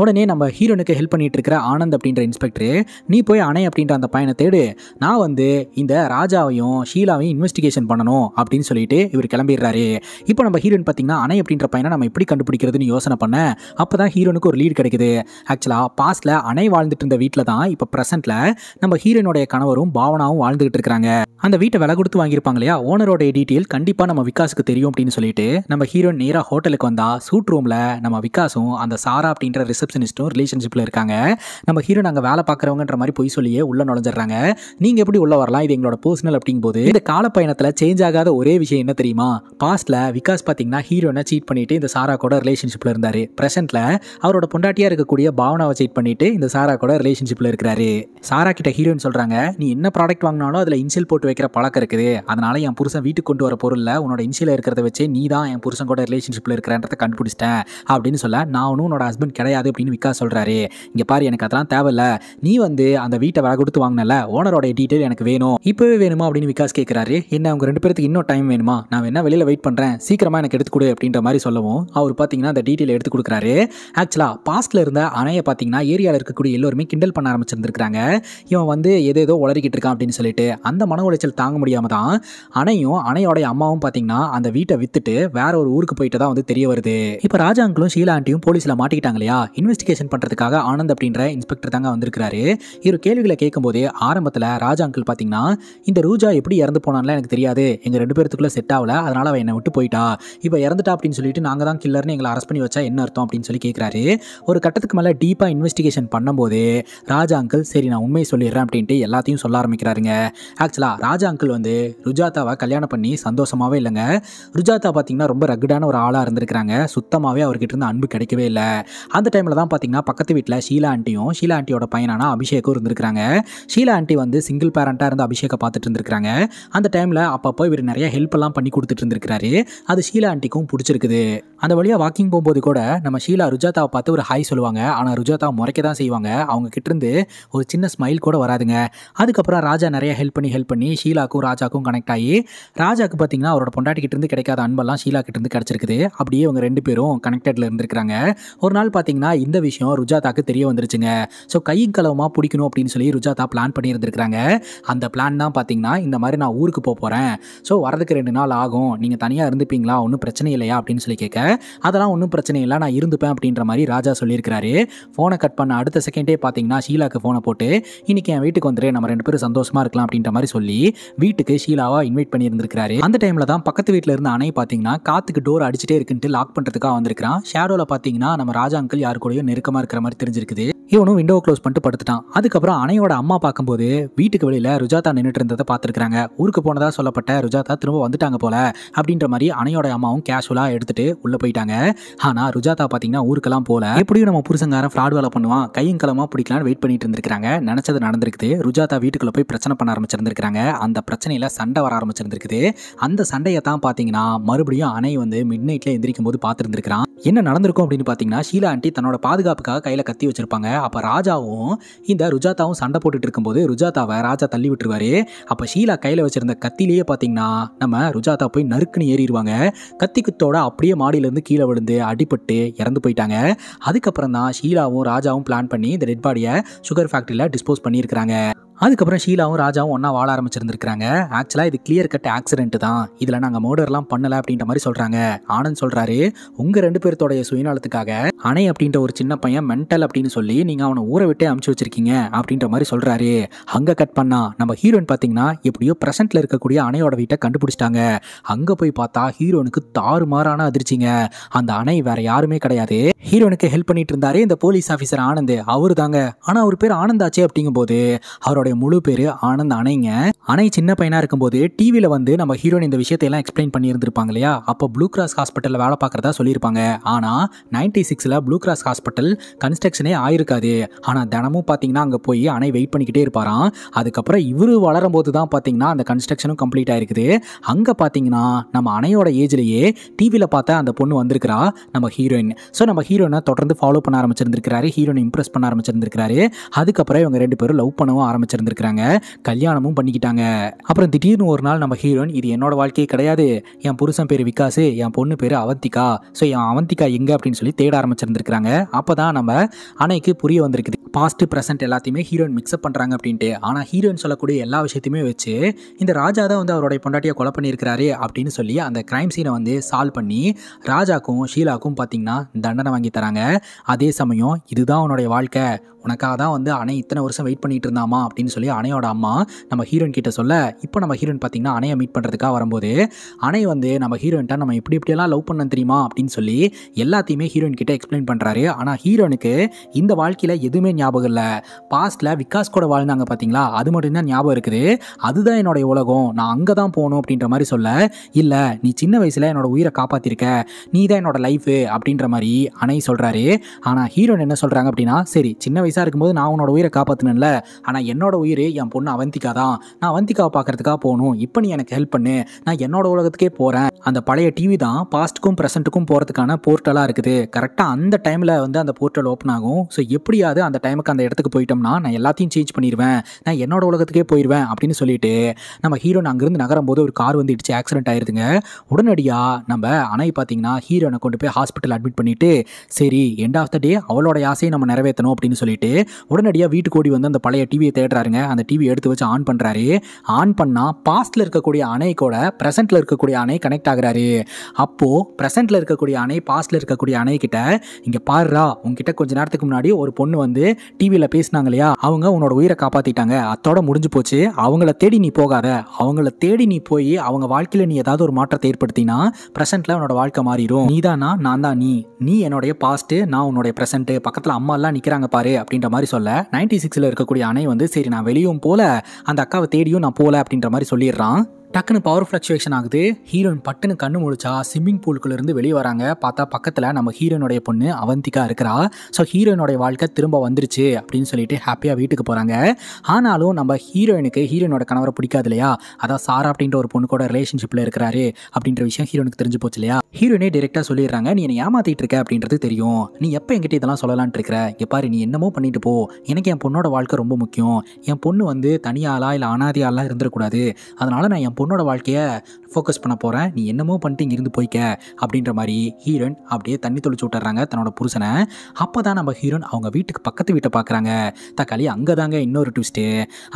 உடனே நம்ம ஹீரோனுக்கு ஹெல்ப் பண்ணிட்டு இருக்கிற ஆனந்த் அப்படின்ற இன்ஸ்பெக்டர் நீ போய் அணை அப்படின்ற அந்த பையனை தேடு நான் வந்து இந்த ராஜாவையும் ஷீலாவையும் இன்வெஸ்டிகேஷன் பண்ணணும் அப்படின்னு சொல்லிட்டு இவர் கிளம்பிடுறாரு இப்போ நம்ம ஹீரோயின் பார்த்தீங்கன்னா அணை அப்படின்ற பையனை நம்ம எப்படி கண்டுபிடிக்கிறதுன்னு யோசனை பண்ண அப்போ தான் ஹீரோனுக்கு ஒரு லீடு கிடைக்குது ஆக்சுவலாக பாஸ்ட்டில் அணை வாழ்ந்துட்டு இருந்த வீட்டில் தான் இப்போ ப்ரெசென்ட்டில் நம்ம ஹீரோனுடைய கணவரும் பாவனாவும் வாழ்ந்துகிட்டு இருக்கிறாங்க அந்த வீட்டை விலை கொடுத்து வாங்கியிருப்பாங்க இல்லையா ஓனர் டின்னரோடைய டீட்டெயில் கண்டிப்பாக நம்ம விகாஸுக்கு தெரியும் அப்படின்னு சொல்லிட்டு நம்ம ஹீரோயின் நேராக ஹோட்டலுக்கு வந்தால் சூட் ரூமில் நம்ம விகாஸும் அந்த சாரா அப்படின்ற ரிசப்ஷனிஸ்ட்டும் ரிலேஷன்ஷிப்பில் இருக்காங்க நம்ம ஹீரோ நாங்கள் வேலை பார்க்குறவங்கன்ற மாதிரி பொய் சொல்லியே உள்ள நுழைஞ்சிடுறாங்க நீங்கள் எப்படி உள்ள வரலாம் இது எங்களோட பர்சனல் அப்படிங்கும்போது இந்த காலப்பயணத்தில் சேஞ்ச் ஆகாத ஒரே விஷயம் என்ன தெரியுமா பாஸ்ட்டில் விகாஸ் பார்த்தீங்கன்னா ஹீரோனை சீட் பண்ணிவிட்டு இந்த சாரா கூட ரிலேஷன்ஷிப்பில் இருந்தார் ப்ரெசென்ட்டில் அவரோட பொண்டாட்டியாக இருக்கக்கூடிய பாவனாவை சீட் பண்ணிவிட்டு இந்த சாரா கூட ரிலேஷன்ஷிப்பில் இருக்கிறாரு சாரா கிட்ட ஹீரோயின் சொல்கிறாங்க நீ என்ன ப்ராடக்ட் வாங்கினாலும் அதில் இன்சல் போட்டு வைக்கிற பழக்கம் இருக்குது அதனால் என் புருஷன் புருஷன் வீட்டுக்கு கொண்டு வர பொருளில் உன்னோட இன்சியில் இருக்கிறத வச்சு நீ தான் என் புருஷன் கூட ரிலேஷன்ஷிப்பில் இருக்கிறன்றத கண்டுபிடிச்சிட்டேன் அப்படின்னு சொல்ல நானும் உன்னோட ஹஸ்பண்ட் கிடையாது அப்படின்னு விக்கா சொல்கிறாரு இங்கே பாரு எனக்கு அதெல்லாம் தேவையில்ல நீ வந்து அந்த வீட்டை வர கொடுத்து வாங்கினல ஓனரோட டீட்டெயில் எனக்கு வேணும் இப்போவே வேணுமா அப்படின்னு விகாஸ் கேட்குறாரு என்ன அவங்க ரெண்டு பேருக்கு இன்னும் டைம் வேணுமா நான் என்ன வெளியில் வெயிட் பண்ணுறேன் சீக்கிரமாக எனக்கு எடுத்து கொடு அப்படின்ற மாதிரி சொல்லவும் அவர் பார்த்தீங்கன்னா அந்த டீட்டெயில் எடுத்து கொடுக்குறாரு ஆக்சுவலாக பாஸ்ட்டில் இருந்த அணையை பார்த்தீங்கன்னா ஏரியாவில் இருக்கக்கூடிய எல்லோருமே கிண்டல் பண்ண ஆரம்பிச்சிருந்துருக்காங்க இவன் வந்து எது உளறிக்கிட்டு இருக்கான் அப்படின்னு சொல்லிட்டு அந்த மன உளைச்சல் தாங்க முடியாமல் தான் அணையும் அணையும் அணையோடைய அம்மாவும் பார்த்தீங்கன்னா அந்த வீட்டை வித்துட்டு வேற ஒரு ஊருக்கு போயிட்டு தான் வந்து தெரிய வருது இப்போ ராஜா அங்கிளும் ஷீலா ஆண்டியும் போலீஸில் மாட்டிக்கிட்டாங்க இல்லையா இன்வெஸ்டிகேஷன் பண்ணுறதுக்காக ஆனந்த் அப்படின்ற இன்ஸ்பெக்டர் தாங்க வந்திருக்காரு இவர் கேள்விகளை கேட்கும்போது ஆரம்பத்தில் ராஜா அங்கிள் பார்த்தீங்கன்னா இந்த ரூஜா எப்படி இறந்து போனான்லாம் எனக்கு தெரியாது எங்கள் ரெண்டு பேருக்குள்ள செட் ஆகல அதனால அவன் என்னை விட்டு போயிட்டா இப்போ இறந்துட்டா அப்படின்னு சொல்லிட்டு நாங்கள் தான் கில்லர்னு எங்களை அரெஸ்ட் பண்ணி வச்சா என்ன அர்த்தம் அப்படின்னு சொல்லி கேட்குறாரு ஒரு கட்டத்துக்கு மேலே டீப்பாக இன்வெஸ்டிகேஷன் பண்ணும்போது ராஜா அங்கிள் சரி நான் உண்மையை சொல்லிடுறேன் அப்படின்ட்டு எல்லாத்தையும் சொல்ல ஆரம்பிக்கிறாருங்க ஆக்சுவலாக ராஜா அங்கிள் வந்து ருஜாதாவை கல்யாணம் பண்ணி சந்தோஷமாகவே இல்லைங்க ருஜாதா பார்த்திங்கன்னா ரொம்ப ரகுடான ஒரு ஆளாக இருந்திருக்கிறாங்க சுத்தமாகவே அவர்கிட்ட இருந்து அன்பு கிடைக்கவே இல்லை அந்த டைமில் தான் பார்த்திங்கன்னா பக்கத்து வீட்டில் ஷீலா ஆண்டியும் ஷீலா ஆண்டியோட பையனான அபிஷேக்கும் இருந்திருக்கிறாங்க ஷீலா ஆண்டி வந்து சிங்கிள் பேரண்ட்டாக இருந்து அபிஷேக்கை பார்த்துட்டு இருந்திருக்காங்க அந்த டைமில் அப்பப்போ இவர் நிறைய எல்லாம் பண்ணி கொடுத்துட்டு இருந்திருக்கிறாரு அது ஷீலா ஆண்டிக்கும் பிடிச்சிருக்குது அந்த வழியாக வாக்கிங் போகும்போது கூட நம்ம ஷீலா ருஜாதாவை பார்த்து ஒரு ஹாய் சொல்லுவாங்க ஆனால் ருஜாதா முறைக்க தான் செய்வாங்க அவங்க கிட்டேருந்து ஒரு சின்ன ஸ்மைல் கூட வராதுங்க அதுக்கப்புறம் ராஜா நிறைய ஹெல்ப் பண்ணி ஹெல்ப் பண்ணி ஷீலாக்கும் ராஜாக்கும் கனெக்ட் ஆகி ராஜாக்கு பார்த்தீங்கன்னா அவரோட இருந்து கிடைக்காத அன்பெல்லாம் ஷீலா கிட்டேருந்து கிடச்சிருக்குது அப்படியே அவங்க ரெண்டு பேரும் கனெக்டட்ல இருந்திருக்கிறாங்க ஒரு நாள் பார்த்தீங்கன்னா இந்த விஷயம் ருஜாதாக்கு தெரிய வந்துருச்சுங்க ஸோ கையும் கலவமாக பிடிக்கணும் அப்படின்னு சொல்லி ருஜாதா பிளான் பண்ணியிருந்திருக்கிறாங்க அந்த பிளான் தான் பார்த்தீங்கன்னா இந்த மாதிரி நான் ஊருக்கு போக போகிறேன் ஸோ வரதுக்கு ரெண்டு நாள் ஆகும் நீங்கள் தனியாக இருந்துப்பீங்களா ஒன்றும் பிரச்சனை இல்லையா அப்படின்னு சொல்லி கேட்க அதெல்லாம் ஒன்றும் பிரச்சனை இல்லை நான் இருந்துப்பேன் அப்படின்ற மாதிரி ராஜா சொல்லியிருக்கிறாரு ஃபோனை கட் பண்ண அடுத்த செகண்டே பார்த்தீங்கன்னா ஷீலாக்கு ஃபோனை போட்டு இன்றைக்கி என் வீட்டுக்கு வந்துடுறேன் நம்ம ரெண்டு பேரும் சந்தோஷமாக இருக்கலாம் அப்படின்ற மாதிரி சொல்லி வீட்டுக்கு ஷீலாவாக இன்வைட் பண்ணி இருந்திருக்காரு அந்த டைம்ல தான் பக்கத்து வீட்டில் இருந்த அணை பார்த்தீங்கன்னா காத்துக்கு டோர் அடிச்சுட்டே இருக்குன்ட்டு லாக் பண்ணுறதுக்காக வந்திருக்கான் ஷேடோவில் பார்த்தீங்கன்னா நம்ம ராஜா அங்கிள் யாரு கூடயும் நெருக்கமாக இருக்கிற மாதிரி தெரிஞ்சிருக்குது இவனும் விண்டோ க்ளோஸ் பண்ணிட்டு படுத்துட்டான் அதுக்கப்புறம் அணையோட அம்மா பார்க்கும்போது வீட்டுக்கு வெளியில் ருஜாதா நின்றுட்டு இருந்ததை பார்த்துருக்காங்க ஊருக்கு போனதாக சொல்லப்பட்ட ருஜாதா திரும்ப வந்துட்டாங்க போல அப்படின்ற மாதிரி அணையோட அம்மாவும் கேஷுவலாக எடுத்துட்டு உள்ளே போயிட்டாங்க ஆனால் ருஜாதா பார்த்தீங்கன்னா ஊருக்கெல்லாம் போல எப்படியும் நம்ம புருஷங்காரன் ஃப்ராட் வேலை பண்ணுவான் கையும் களமாக பிடிக்கலான்னு வெயிட் பண்ணிட்டு இருந்திருக்காங்க நினச்சது நடந்திருக்குது ருஜாதா வீட்டுக்குள்ளே போய் பிரச்சனை பண்ண ஆரம்பிச்சிருந்திருக்காங்க அந்த பிரச்சனையில் சண்டை வர ஆரம்பிச்சிருந்து நடந்திருக்குது அந்த சண்டையை தான் பார்த்தீங்கன்னா மறுபடியும் அணை வந்து மிட் நைட்டில் எந்திரிக்கும் போது பார்த்துருந்துருக்கிறான் என்ன நடந்திருக்கும் அப்படின்னு பார்த்தீங்கன்னா ஷீலா ஆண்டி தன்னோட பாதுகாப்புக்காக கையில் கத்தி வச்சிருப்பாங்க அப்போ ராஜாவும் இந்த ருஜாதாவும் சண்டை போட்டுட்டு இருக்கும்போது ருஜாதாவை ராஜா தள்ளி விட்டுருவாரு அப்போ ஷீலா கையில் வச்சிருந்த கத்திலேயே பார்த்தீங்கன்னா நம்ம ருஜாத்தா போய் நறுக்குன்னு ஏறிடுவாங்க கத்தி குத்தோட அப்படியே மாடியிலேருந்து கீழே விழுந்து அடிபட்டு இறந்து போயிட்டாங்க அதுக்கப்புறம் தான் ஷீலாவும் ராஜாவும் பிளான் பண்ணி இந்த டெட் பாடியை சுகர் ஃபேக்ட்ரியில் டிஸ்போஸ் பண்ணியிருக்கிறாங்க அதுக்கப்புறம் ஷீலாவும் ராஜாவும் ஒன்றா வாழ ஆரம்பிச்சிருந்துருக்காங்க ஆக்சுவலாக இது கிளியர் கட் ஆக்சிடென்ட் தான் இதில் நாங்கள் மோடர்லாம் பண்ணலை அப்படின்ற மாதிரி சொல்கிறாங்க ஆனந்த் சொல்கிறாரு உங்கள் ரெண்டு பேர்த்தோடைய சுயநலத்துக்காக அணை அப்படின்ற ஒரு சின்ன பையன் மென்டல் அப்படின்னு சொல்லி நீங்கள் அவனை ஊற விட்டே அமுச்சு வச்சிருக்கீங்க அப்படின்ற மாதிரி சொல்கிறாரு அங்கே கட் பண்ணா நம்ம ஹீரோயின் பார்த்தீங்கன்னா எப்படியோ ப்ரெசென்ட்டில் இருக்கக்கூடிய அணையோட வீட்டை கண்டுபிடிச்சிட்டாங்க அங்கே போய் பார்த்தா ஹீரோனுக்கு தாறுமாறான அதிர்ச்சிங்க அந்த அணை வேற யாருமே கிடையாது ஹீரோனுக்கு ஹெல்ப் பண்ணிட்டு இருந்தாரு இந்த போலீஸ் ஆஃபீஸர் ஆனந்த் அவரு தாங்க ஆனால் அவர் பேர் ஆனந்தாச்சே அப்படிங்கும்போது அவரோட அவருடைய முழு பேர் ஆனந்த் அணைங்க அணை சின்ன பையனாக இருக்கும்போது டிவியில் வந்து நம்ம ஹீரோயின் இந்த எல்லாம் எக்ஸ்பிளைன் பண்ணியிருந்திருப்பாங்க இல்லையா அப்போ ப்ளூ கிராஸ் ஹாஸ்பிட்டலில் வேலை பார்க்குறதா சொல்லியிருப்பாங்க ஆனால் நைன்டி சிக்ஸில் ப்ளூ கிராஸ் ஹாஸ்பிட்டல் கன்ஸ்ட்ரக்ஷனே ஆயிருக்காது ஆனால் தினமும் பார்த்தீங்கன்னா அங்கே போய் அணை வெயிட் பண்ணிக்கிட்டே இருப்பாராம் அதுக்கப்புறம் இவர் வளரும் போது தான் பார்த்தீங்கன்னா அந்த கன்ஸ்ட்ரக்ஷனும் கம்ப்ளீட் ஆயிருக்குது அங்கே பார்த்தீங்கன்னா நம்ம அணையோட ஏஜ்லேயே டிவியில் பார்த்தா அந்த பொண்ணு வந்திருக்கிறா நம்ம ஹீரோயின் ஸோ நம்ம ஹீரோயினை தொடர்ந்து ஃபாலோ பண்ண ஆரம்பிச்சிருந்திருக்கிறாரு ஹீரோயின் இம்ப்ரெஸ் பண்ண ஆரம்பிச்சிருந்திருக்கிறாரு அதுக்கப்புறம் இவங்க ரெண்டு பேரும் லவ் பண்ணவும் ஆரம்பிச்சிருந்தாங்க வச்சிருந்திருக்காங்க கல்யாணமும் பண்ணிக்கிட்டாங்க அப்புறம் திடீர்னு ஒரு நாள் நம்ம ஹீரோயின் இது என்னோட வாழ்க்கையே கிடையாது என் புருஷன் பேர் விகாஸ் என் பொண்ணு பேர் அவந்திகா ஸோ என் அவந்திகா எங்கே அப்படின்னு சொல்லி தேட ஆரம்பிச்சிருந்துருக்காங்க அப்போ தான் நம்ம அணைக்கு புரிய வந்திருக்குது பாஸ்ட் ப்ரெசென்ட் எல்லாத்தையுமே ஹீரோயின் மிக்ஸ்அப் பண்ணுறாங்க அப்படின்ட்டு ஆனால் ஹீரோயின் சொல்லக்கூடிய எல்லா விஷயத்தையுமே வச்சு இந்த ராஜா தான் வந்து அவருடைய பொண்டாட்டியை கொலை பண்ணியிருக்கிறாரு அப்படின்னு சொல்லி அந்த கிரைம் சீனை வந்து சால்வ் பண்ணி ராஜாக்கும் ஷீலாக்கும் பார்த்திங்கன்னா தண்டனை வாங்கி தராங்க அதே சமயம் இதுதான் உன்னுடைய வாழ்க்கை உனக்காக தான் வந்து அணை இத்தனை வருஷம் வெயிட் பண்ணிட்டு இருந்தாமா அப்படின்னு சொல்லி அணையோட அம்மா நம்ம ஹீரோயின் கிட்ட சொல்ல இப்போ நம்ம ஹீரோயின் பார்த்தீங்கன்னா அணையை மீட் பண்ணுறதுக்காக வரும்போது அணை வந்து நம்ம ஹீரோயின்ட்ட நம்ம இப்படி இப்படியெல்லாம் லவ் பண்ண தெரியுமா அப்படின்னு சொல்லி எல்லாத்தையுமே ஹீரோயின் கிட்ட எக்ஸ்பிளைன் பண்ணுறாரு ஆனால் ஹீரோனுக்கு இந்த வாழ்க்கையில் எதுவுமே ஞாபகம் இல்லை பாஸ்ட்டில் விகாஸ் கூட வாழ்ந்தாங்க பார்த்தீங்களா அது மட்டும்தான் ஞாபகம் இருக்குது அதுதான் என்னோடய உலகம் நான் அங்கே தான் போகணும் அப்படின்ற மாதிரி சொல்ல இல்லை நீ சின்ன வயசில் என்னோட உயிரை காப்பாற்றிருக்க நீ தான் என்னோட லைஃபு அப்படின்ற மாதிரி அணை சொல்கிறாரு ஆனால் ஹீரோயின் என்ன சொல்கிறாங்க அப்படின்னா சரி சின்ன வயசு வயசாக இருக்கும்போது நான் உன்னோட உயிரை காப்பாற்றினேன்ல ஆனால் என்னோட உயிர் என் பொண்ணு அவந்திகா தான் நான் அவந்திகாவை பார்க்குறதுக்காக போகணும் இப்போ நீ எனக்கு ஹெல்ப் பண்ணு நான் என்னோட உலகத்துக்கே போகிறேன் அந்த பழைய டிவி தான் பாஸ்ட்டுக்கும் ப்ரெசென்ட்டுக்கும் போகிறதுக்கான போர்ட்டலாக இருக்குது கரெக்டாக அந்த டைமில் வந்து அந்த போர்ட்டல் ஓப்பன் ஆகும் ஸோ எப்படியாவது அந்த டைமுக்கு அந்த இடத்துக்கு போயிட்டோம்னா நான் எல்லாத்தையும் சேஞ்ச் பண்ணிடுவேன் நான் என்னோட உலகத்துக்கே போயிடுவேன் அப்படின்னு சொல்லிட்டு நம்ம ஹீரோன் அங்கேருந்து நகரும் போது ஒரு கார் வந்து இடிச்சு ஆக்சிடென்ட் ஆயிருதுங்க உடனடியாக நம்ம அணை பார்த்தீங்கன்னா ஹீரோனை கொண்டு போய் ஹாஸ்பிட்டல் அட்மிட் பண்ணிவிட்டு சரி எண்ட் ஆஃப் த டே அவளோட ஆசையை நம்ம நிறைவேற்றணும் அப்படின்னு சொல்லிட்டு பண்ணிட்டு உடனடியாக வீட்டுக்கோடி வந்து அந்த பழைய டிவியை தேடுறாருங்க அந்த டிவியை எடுத்து வச்சு ஆன் பண்ணுறாரு ஆன் பண்ணால் பாஸ்ட்டில் இருக்கக்கூடிய அணை கூட ப்ரெசென்ட்டில் இருக்கக்கூடிய அணை கனெக்ட் ஆகுறாரு அப்போது ப்ரெசென்ட்டில் இருக்கக்கூடிய அணை பாஸ்ட்டில் இருக்கக்கூடிய அணைக்கிட்ட இங்கே பாருறா உங்ககிட்ட கொஞ்ச நேரத்துக்கு முன்னாடி ஒரு பொண்ணு வந்து டிவியில் பேசினாங்க இல்லையா அவங்க உன்னோட உயிரை காப்பாற்றிட்டாங்க அத்தோட முடிஞ்சு போச்சு அவங்கள தேடி நீ போகாத அவங்கள தேடி நீ போய் அவங்க வாழ்க்கையில் நீ ஏதாவது ஒரு மாற்றத்தை ஏற்படுத்தினா ப்ரெசென்ட்டில் உன்னோட வாழ்க்கை மாறிடும் நீ தானா நான் தான் நீ நீ என்னுடைய பாஸ்ட்டு நான் உன்னுடைய ப்ரெசென்ட்டு பக்கத்தில் அம்மா எல்லாம் நிற்கிறாங்க பாரு அப்படின்ற மாதிரி சொல்ல நைன்டி சிக்ஸில் இருக்கக்கூடிய அணை வந்து சரி நான் வெளியும் போல அந்த அக்காவை தேடியும் நான் போல அப்படின்ற மாதிரி சொல்லிடுறான் டக்குன்னு பவர் ஃப்ளக்சுவேஷன் ஆகுது ஹீரோயின் பட்டுன்னு கண்ணு முழிச்சா ஸ்விம்மிங் பூலுக்குள்ளேருந்து வெளியே வராங்க பார்த்தா பக்கத்தில் நம்ம ஹீரோயினுடைய பொண்ணு அவந்திகா இருக்கிறா ஸோ ஹீரோயினுடைய வாழ்க்கை திரும்ப வந்துருச்சு அப்படின்னு சொல்லிட்டு ஹாப்பியாக வீட்டுக்கு போகிறாங்க ஆனாலும் நம்ம ஹீரோயினுக்கு ஹீரோயினோட கணவரை பிடிக்காது இல்லையா அதான் சாரா அப்படின்ற ஒரு பொண்ணு கூட ரிலேஷன்ஷிப்பில் இருக்கிறாரு அப்படின்ற விஷயம் ஹீரோனுக்கு தெரிஞ்சு போச்சு இல்லையா ஹீரோயினே டேரெக்டாக சொல்லிடுறாங்க நீ என்னை ஏமாத்திட்டு இருக்க அப்படின்றது தெரியும் நீ எப்போ எங்கிட்ட இதெல்லாம் சொல்லலான்ட்டு இருக்கிற இங்கே பாரு நீ என்னமோ பண்ணிட்டு போ எனக்கு என் பொண்ணோட வாழ்க்கை ரொம்ப முக்கியம் என் பொண்ணு வந்து தனியாளா இல்லை அனாதியாலாம் இருந்துடக்கூடாது அதனால் நான் என் பொண்ணோட வாழ்க்கையை ஃபோக்கஸ் பண்ண போகிறேன் நீ என்னமோ பண்ணிட்டு இங்கே இருந்து போய்க்க அப்படின்ற மாதிரி ஹீரோயின் அப்படியே தண்ணி தொளிச்சு விட்டுறாங்க தன்னோட புருஷனை அப்போ தான் நம்ம ஹீரோன் அவங்க வீட்டுக்கு பக்கத்து வீட்டை பார்க்குறாங்க தக்காளி அங்கே தாங்க இன்னொரு ட்விஸ்ட்டு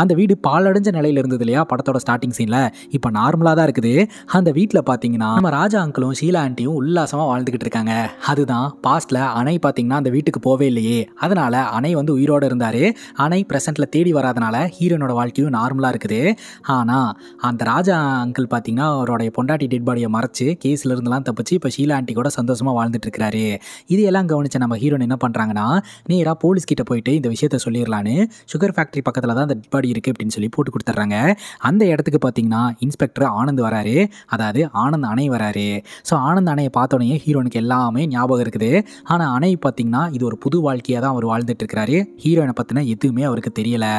அந்த வீடு பாலடைஞ்ச நிலையில் இருந்தது இல்லையா படத்தோட ஸ்டார்டிங் சீனில் இப்போ நார்மலாக தான் இருக்குது அந்த வீட்டில் பார்த்தீங்கன்னா நம்ம ராஜா அங்கிளும் ஷீலா ஆண்டியும் உல்லாசமாக வாழ்ந்துக்கிட்டு இருக்காங்க அதுதான் பாஸ்ட்டில் அணை பார்த்தீங்கன்னா அந்த வீட்டுக்கு போவே இல்லையே அதனால் அணை வந்து உயிரோடு இருந்தார் அணை ப்ரெசண்ட்டில் தேடி வராதனால ஹீரோனோட வாழ்க்கையும் நார்மலாக இருக்குது ஆனால் அந்த ராஜா ராஜா அங்கிள் பார்த்தீங்கன்னா அவருடைய பொண்டாட்டி டெட் பாடியை மறைச்சு கேஸ்லேருந்துலாம் தப்பிச்சு இப்போ ஷீலா ஆண்டி கூட சந்தோஷமாக வாழ்ந்துட்டு இருக்கிறாரு இதையெல்லாம் கவனிச்ச நம்ம ஹீரோன் என்ன பண்ணுறாங்கன்னா நேராக போலீஸ் கிட்ட போயிட்டு இந்த விஷயத்த சொல்லிடலான்னு சுகர் ஃபேக்ட்ரி பக்கத்தில் தான் அந்த டெட் பாடி இருக்குது அப்படின்னு சொல்லி போட்டு கொடுத்துட்றாங்க அந்த இடத்துக்கு பார்த்தீங்கன்னா இன்ஸ்பெக்டர் ஆனந்த் வராரு அதாவது ஆனந்த் அணை வராரு ஸோ ஆனந்த் அணையை பார்த்தோன்னே ஹீரோனுக்கு எல்லாமே ஞாபகம் இருக்குது ஆனால் அணை பார்த்தீங்கன்னா இது ஒரு புது வாழ்க்கையாக தான் அவர் வாழ்ந்துட்டு இருக்கிறாரு ஹீரோயினை பற்றினா எதுவுமே அவருக்கு தெரியலை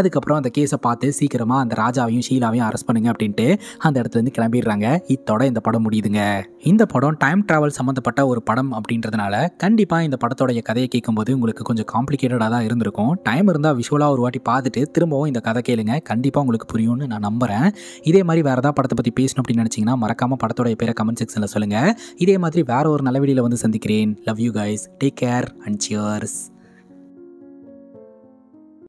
அதுக்கப்புறம் அந்த கேஸை பார்த்து சீக்கிரமாக அந்த ராஜாவையும் ஷீலாவையும் அரெஸ்ட் பண்ணுங்க அப்படின்ட்டு அந்த இடத்துலேருந்து கிளம்பிடுறாங்க இத்தோட இந்த படம் முடியுதுங்க இந்த படம் டைம் ட்ராவல் சம்மந்தப்பட்ட ஒரு படம் அப்படின்றதுனால கண்டிப்பாக இந்த படத்தோடைய கதையை கேட்கும்போது உங்களுக்கு கொஞ்சம் காம்ப்ளிகேட்டடாக தான் இருந்திருக்கும் டைம் இருந்தால் விஷுவலாக ஒரு வாட்டி பார்த்துட்டு திரும்பவும் இந்த கதை கேளுங்க கண்டிப்பாக உங்களுக்கு புரியும்னு நான் நம்புகிறேன் இதே மாதிரி வேறு ஏதாவது படத்தை பற்றி பேசணும் அப்படின்னு நினச்சிங்கன்னா மறக்காமல் படத்தோடைய பேரை கமெண்ட் செக்ஷனில் சொல்லுங்கள் இதே மாதிரி வேறு ஒரு நல்ல வீடியோவில் வந்து சந்திக்கிறேன் love you guys take care and cheers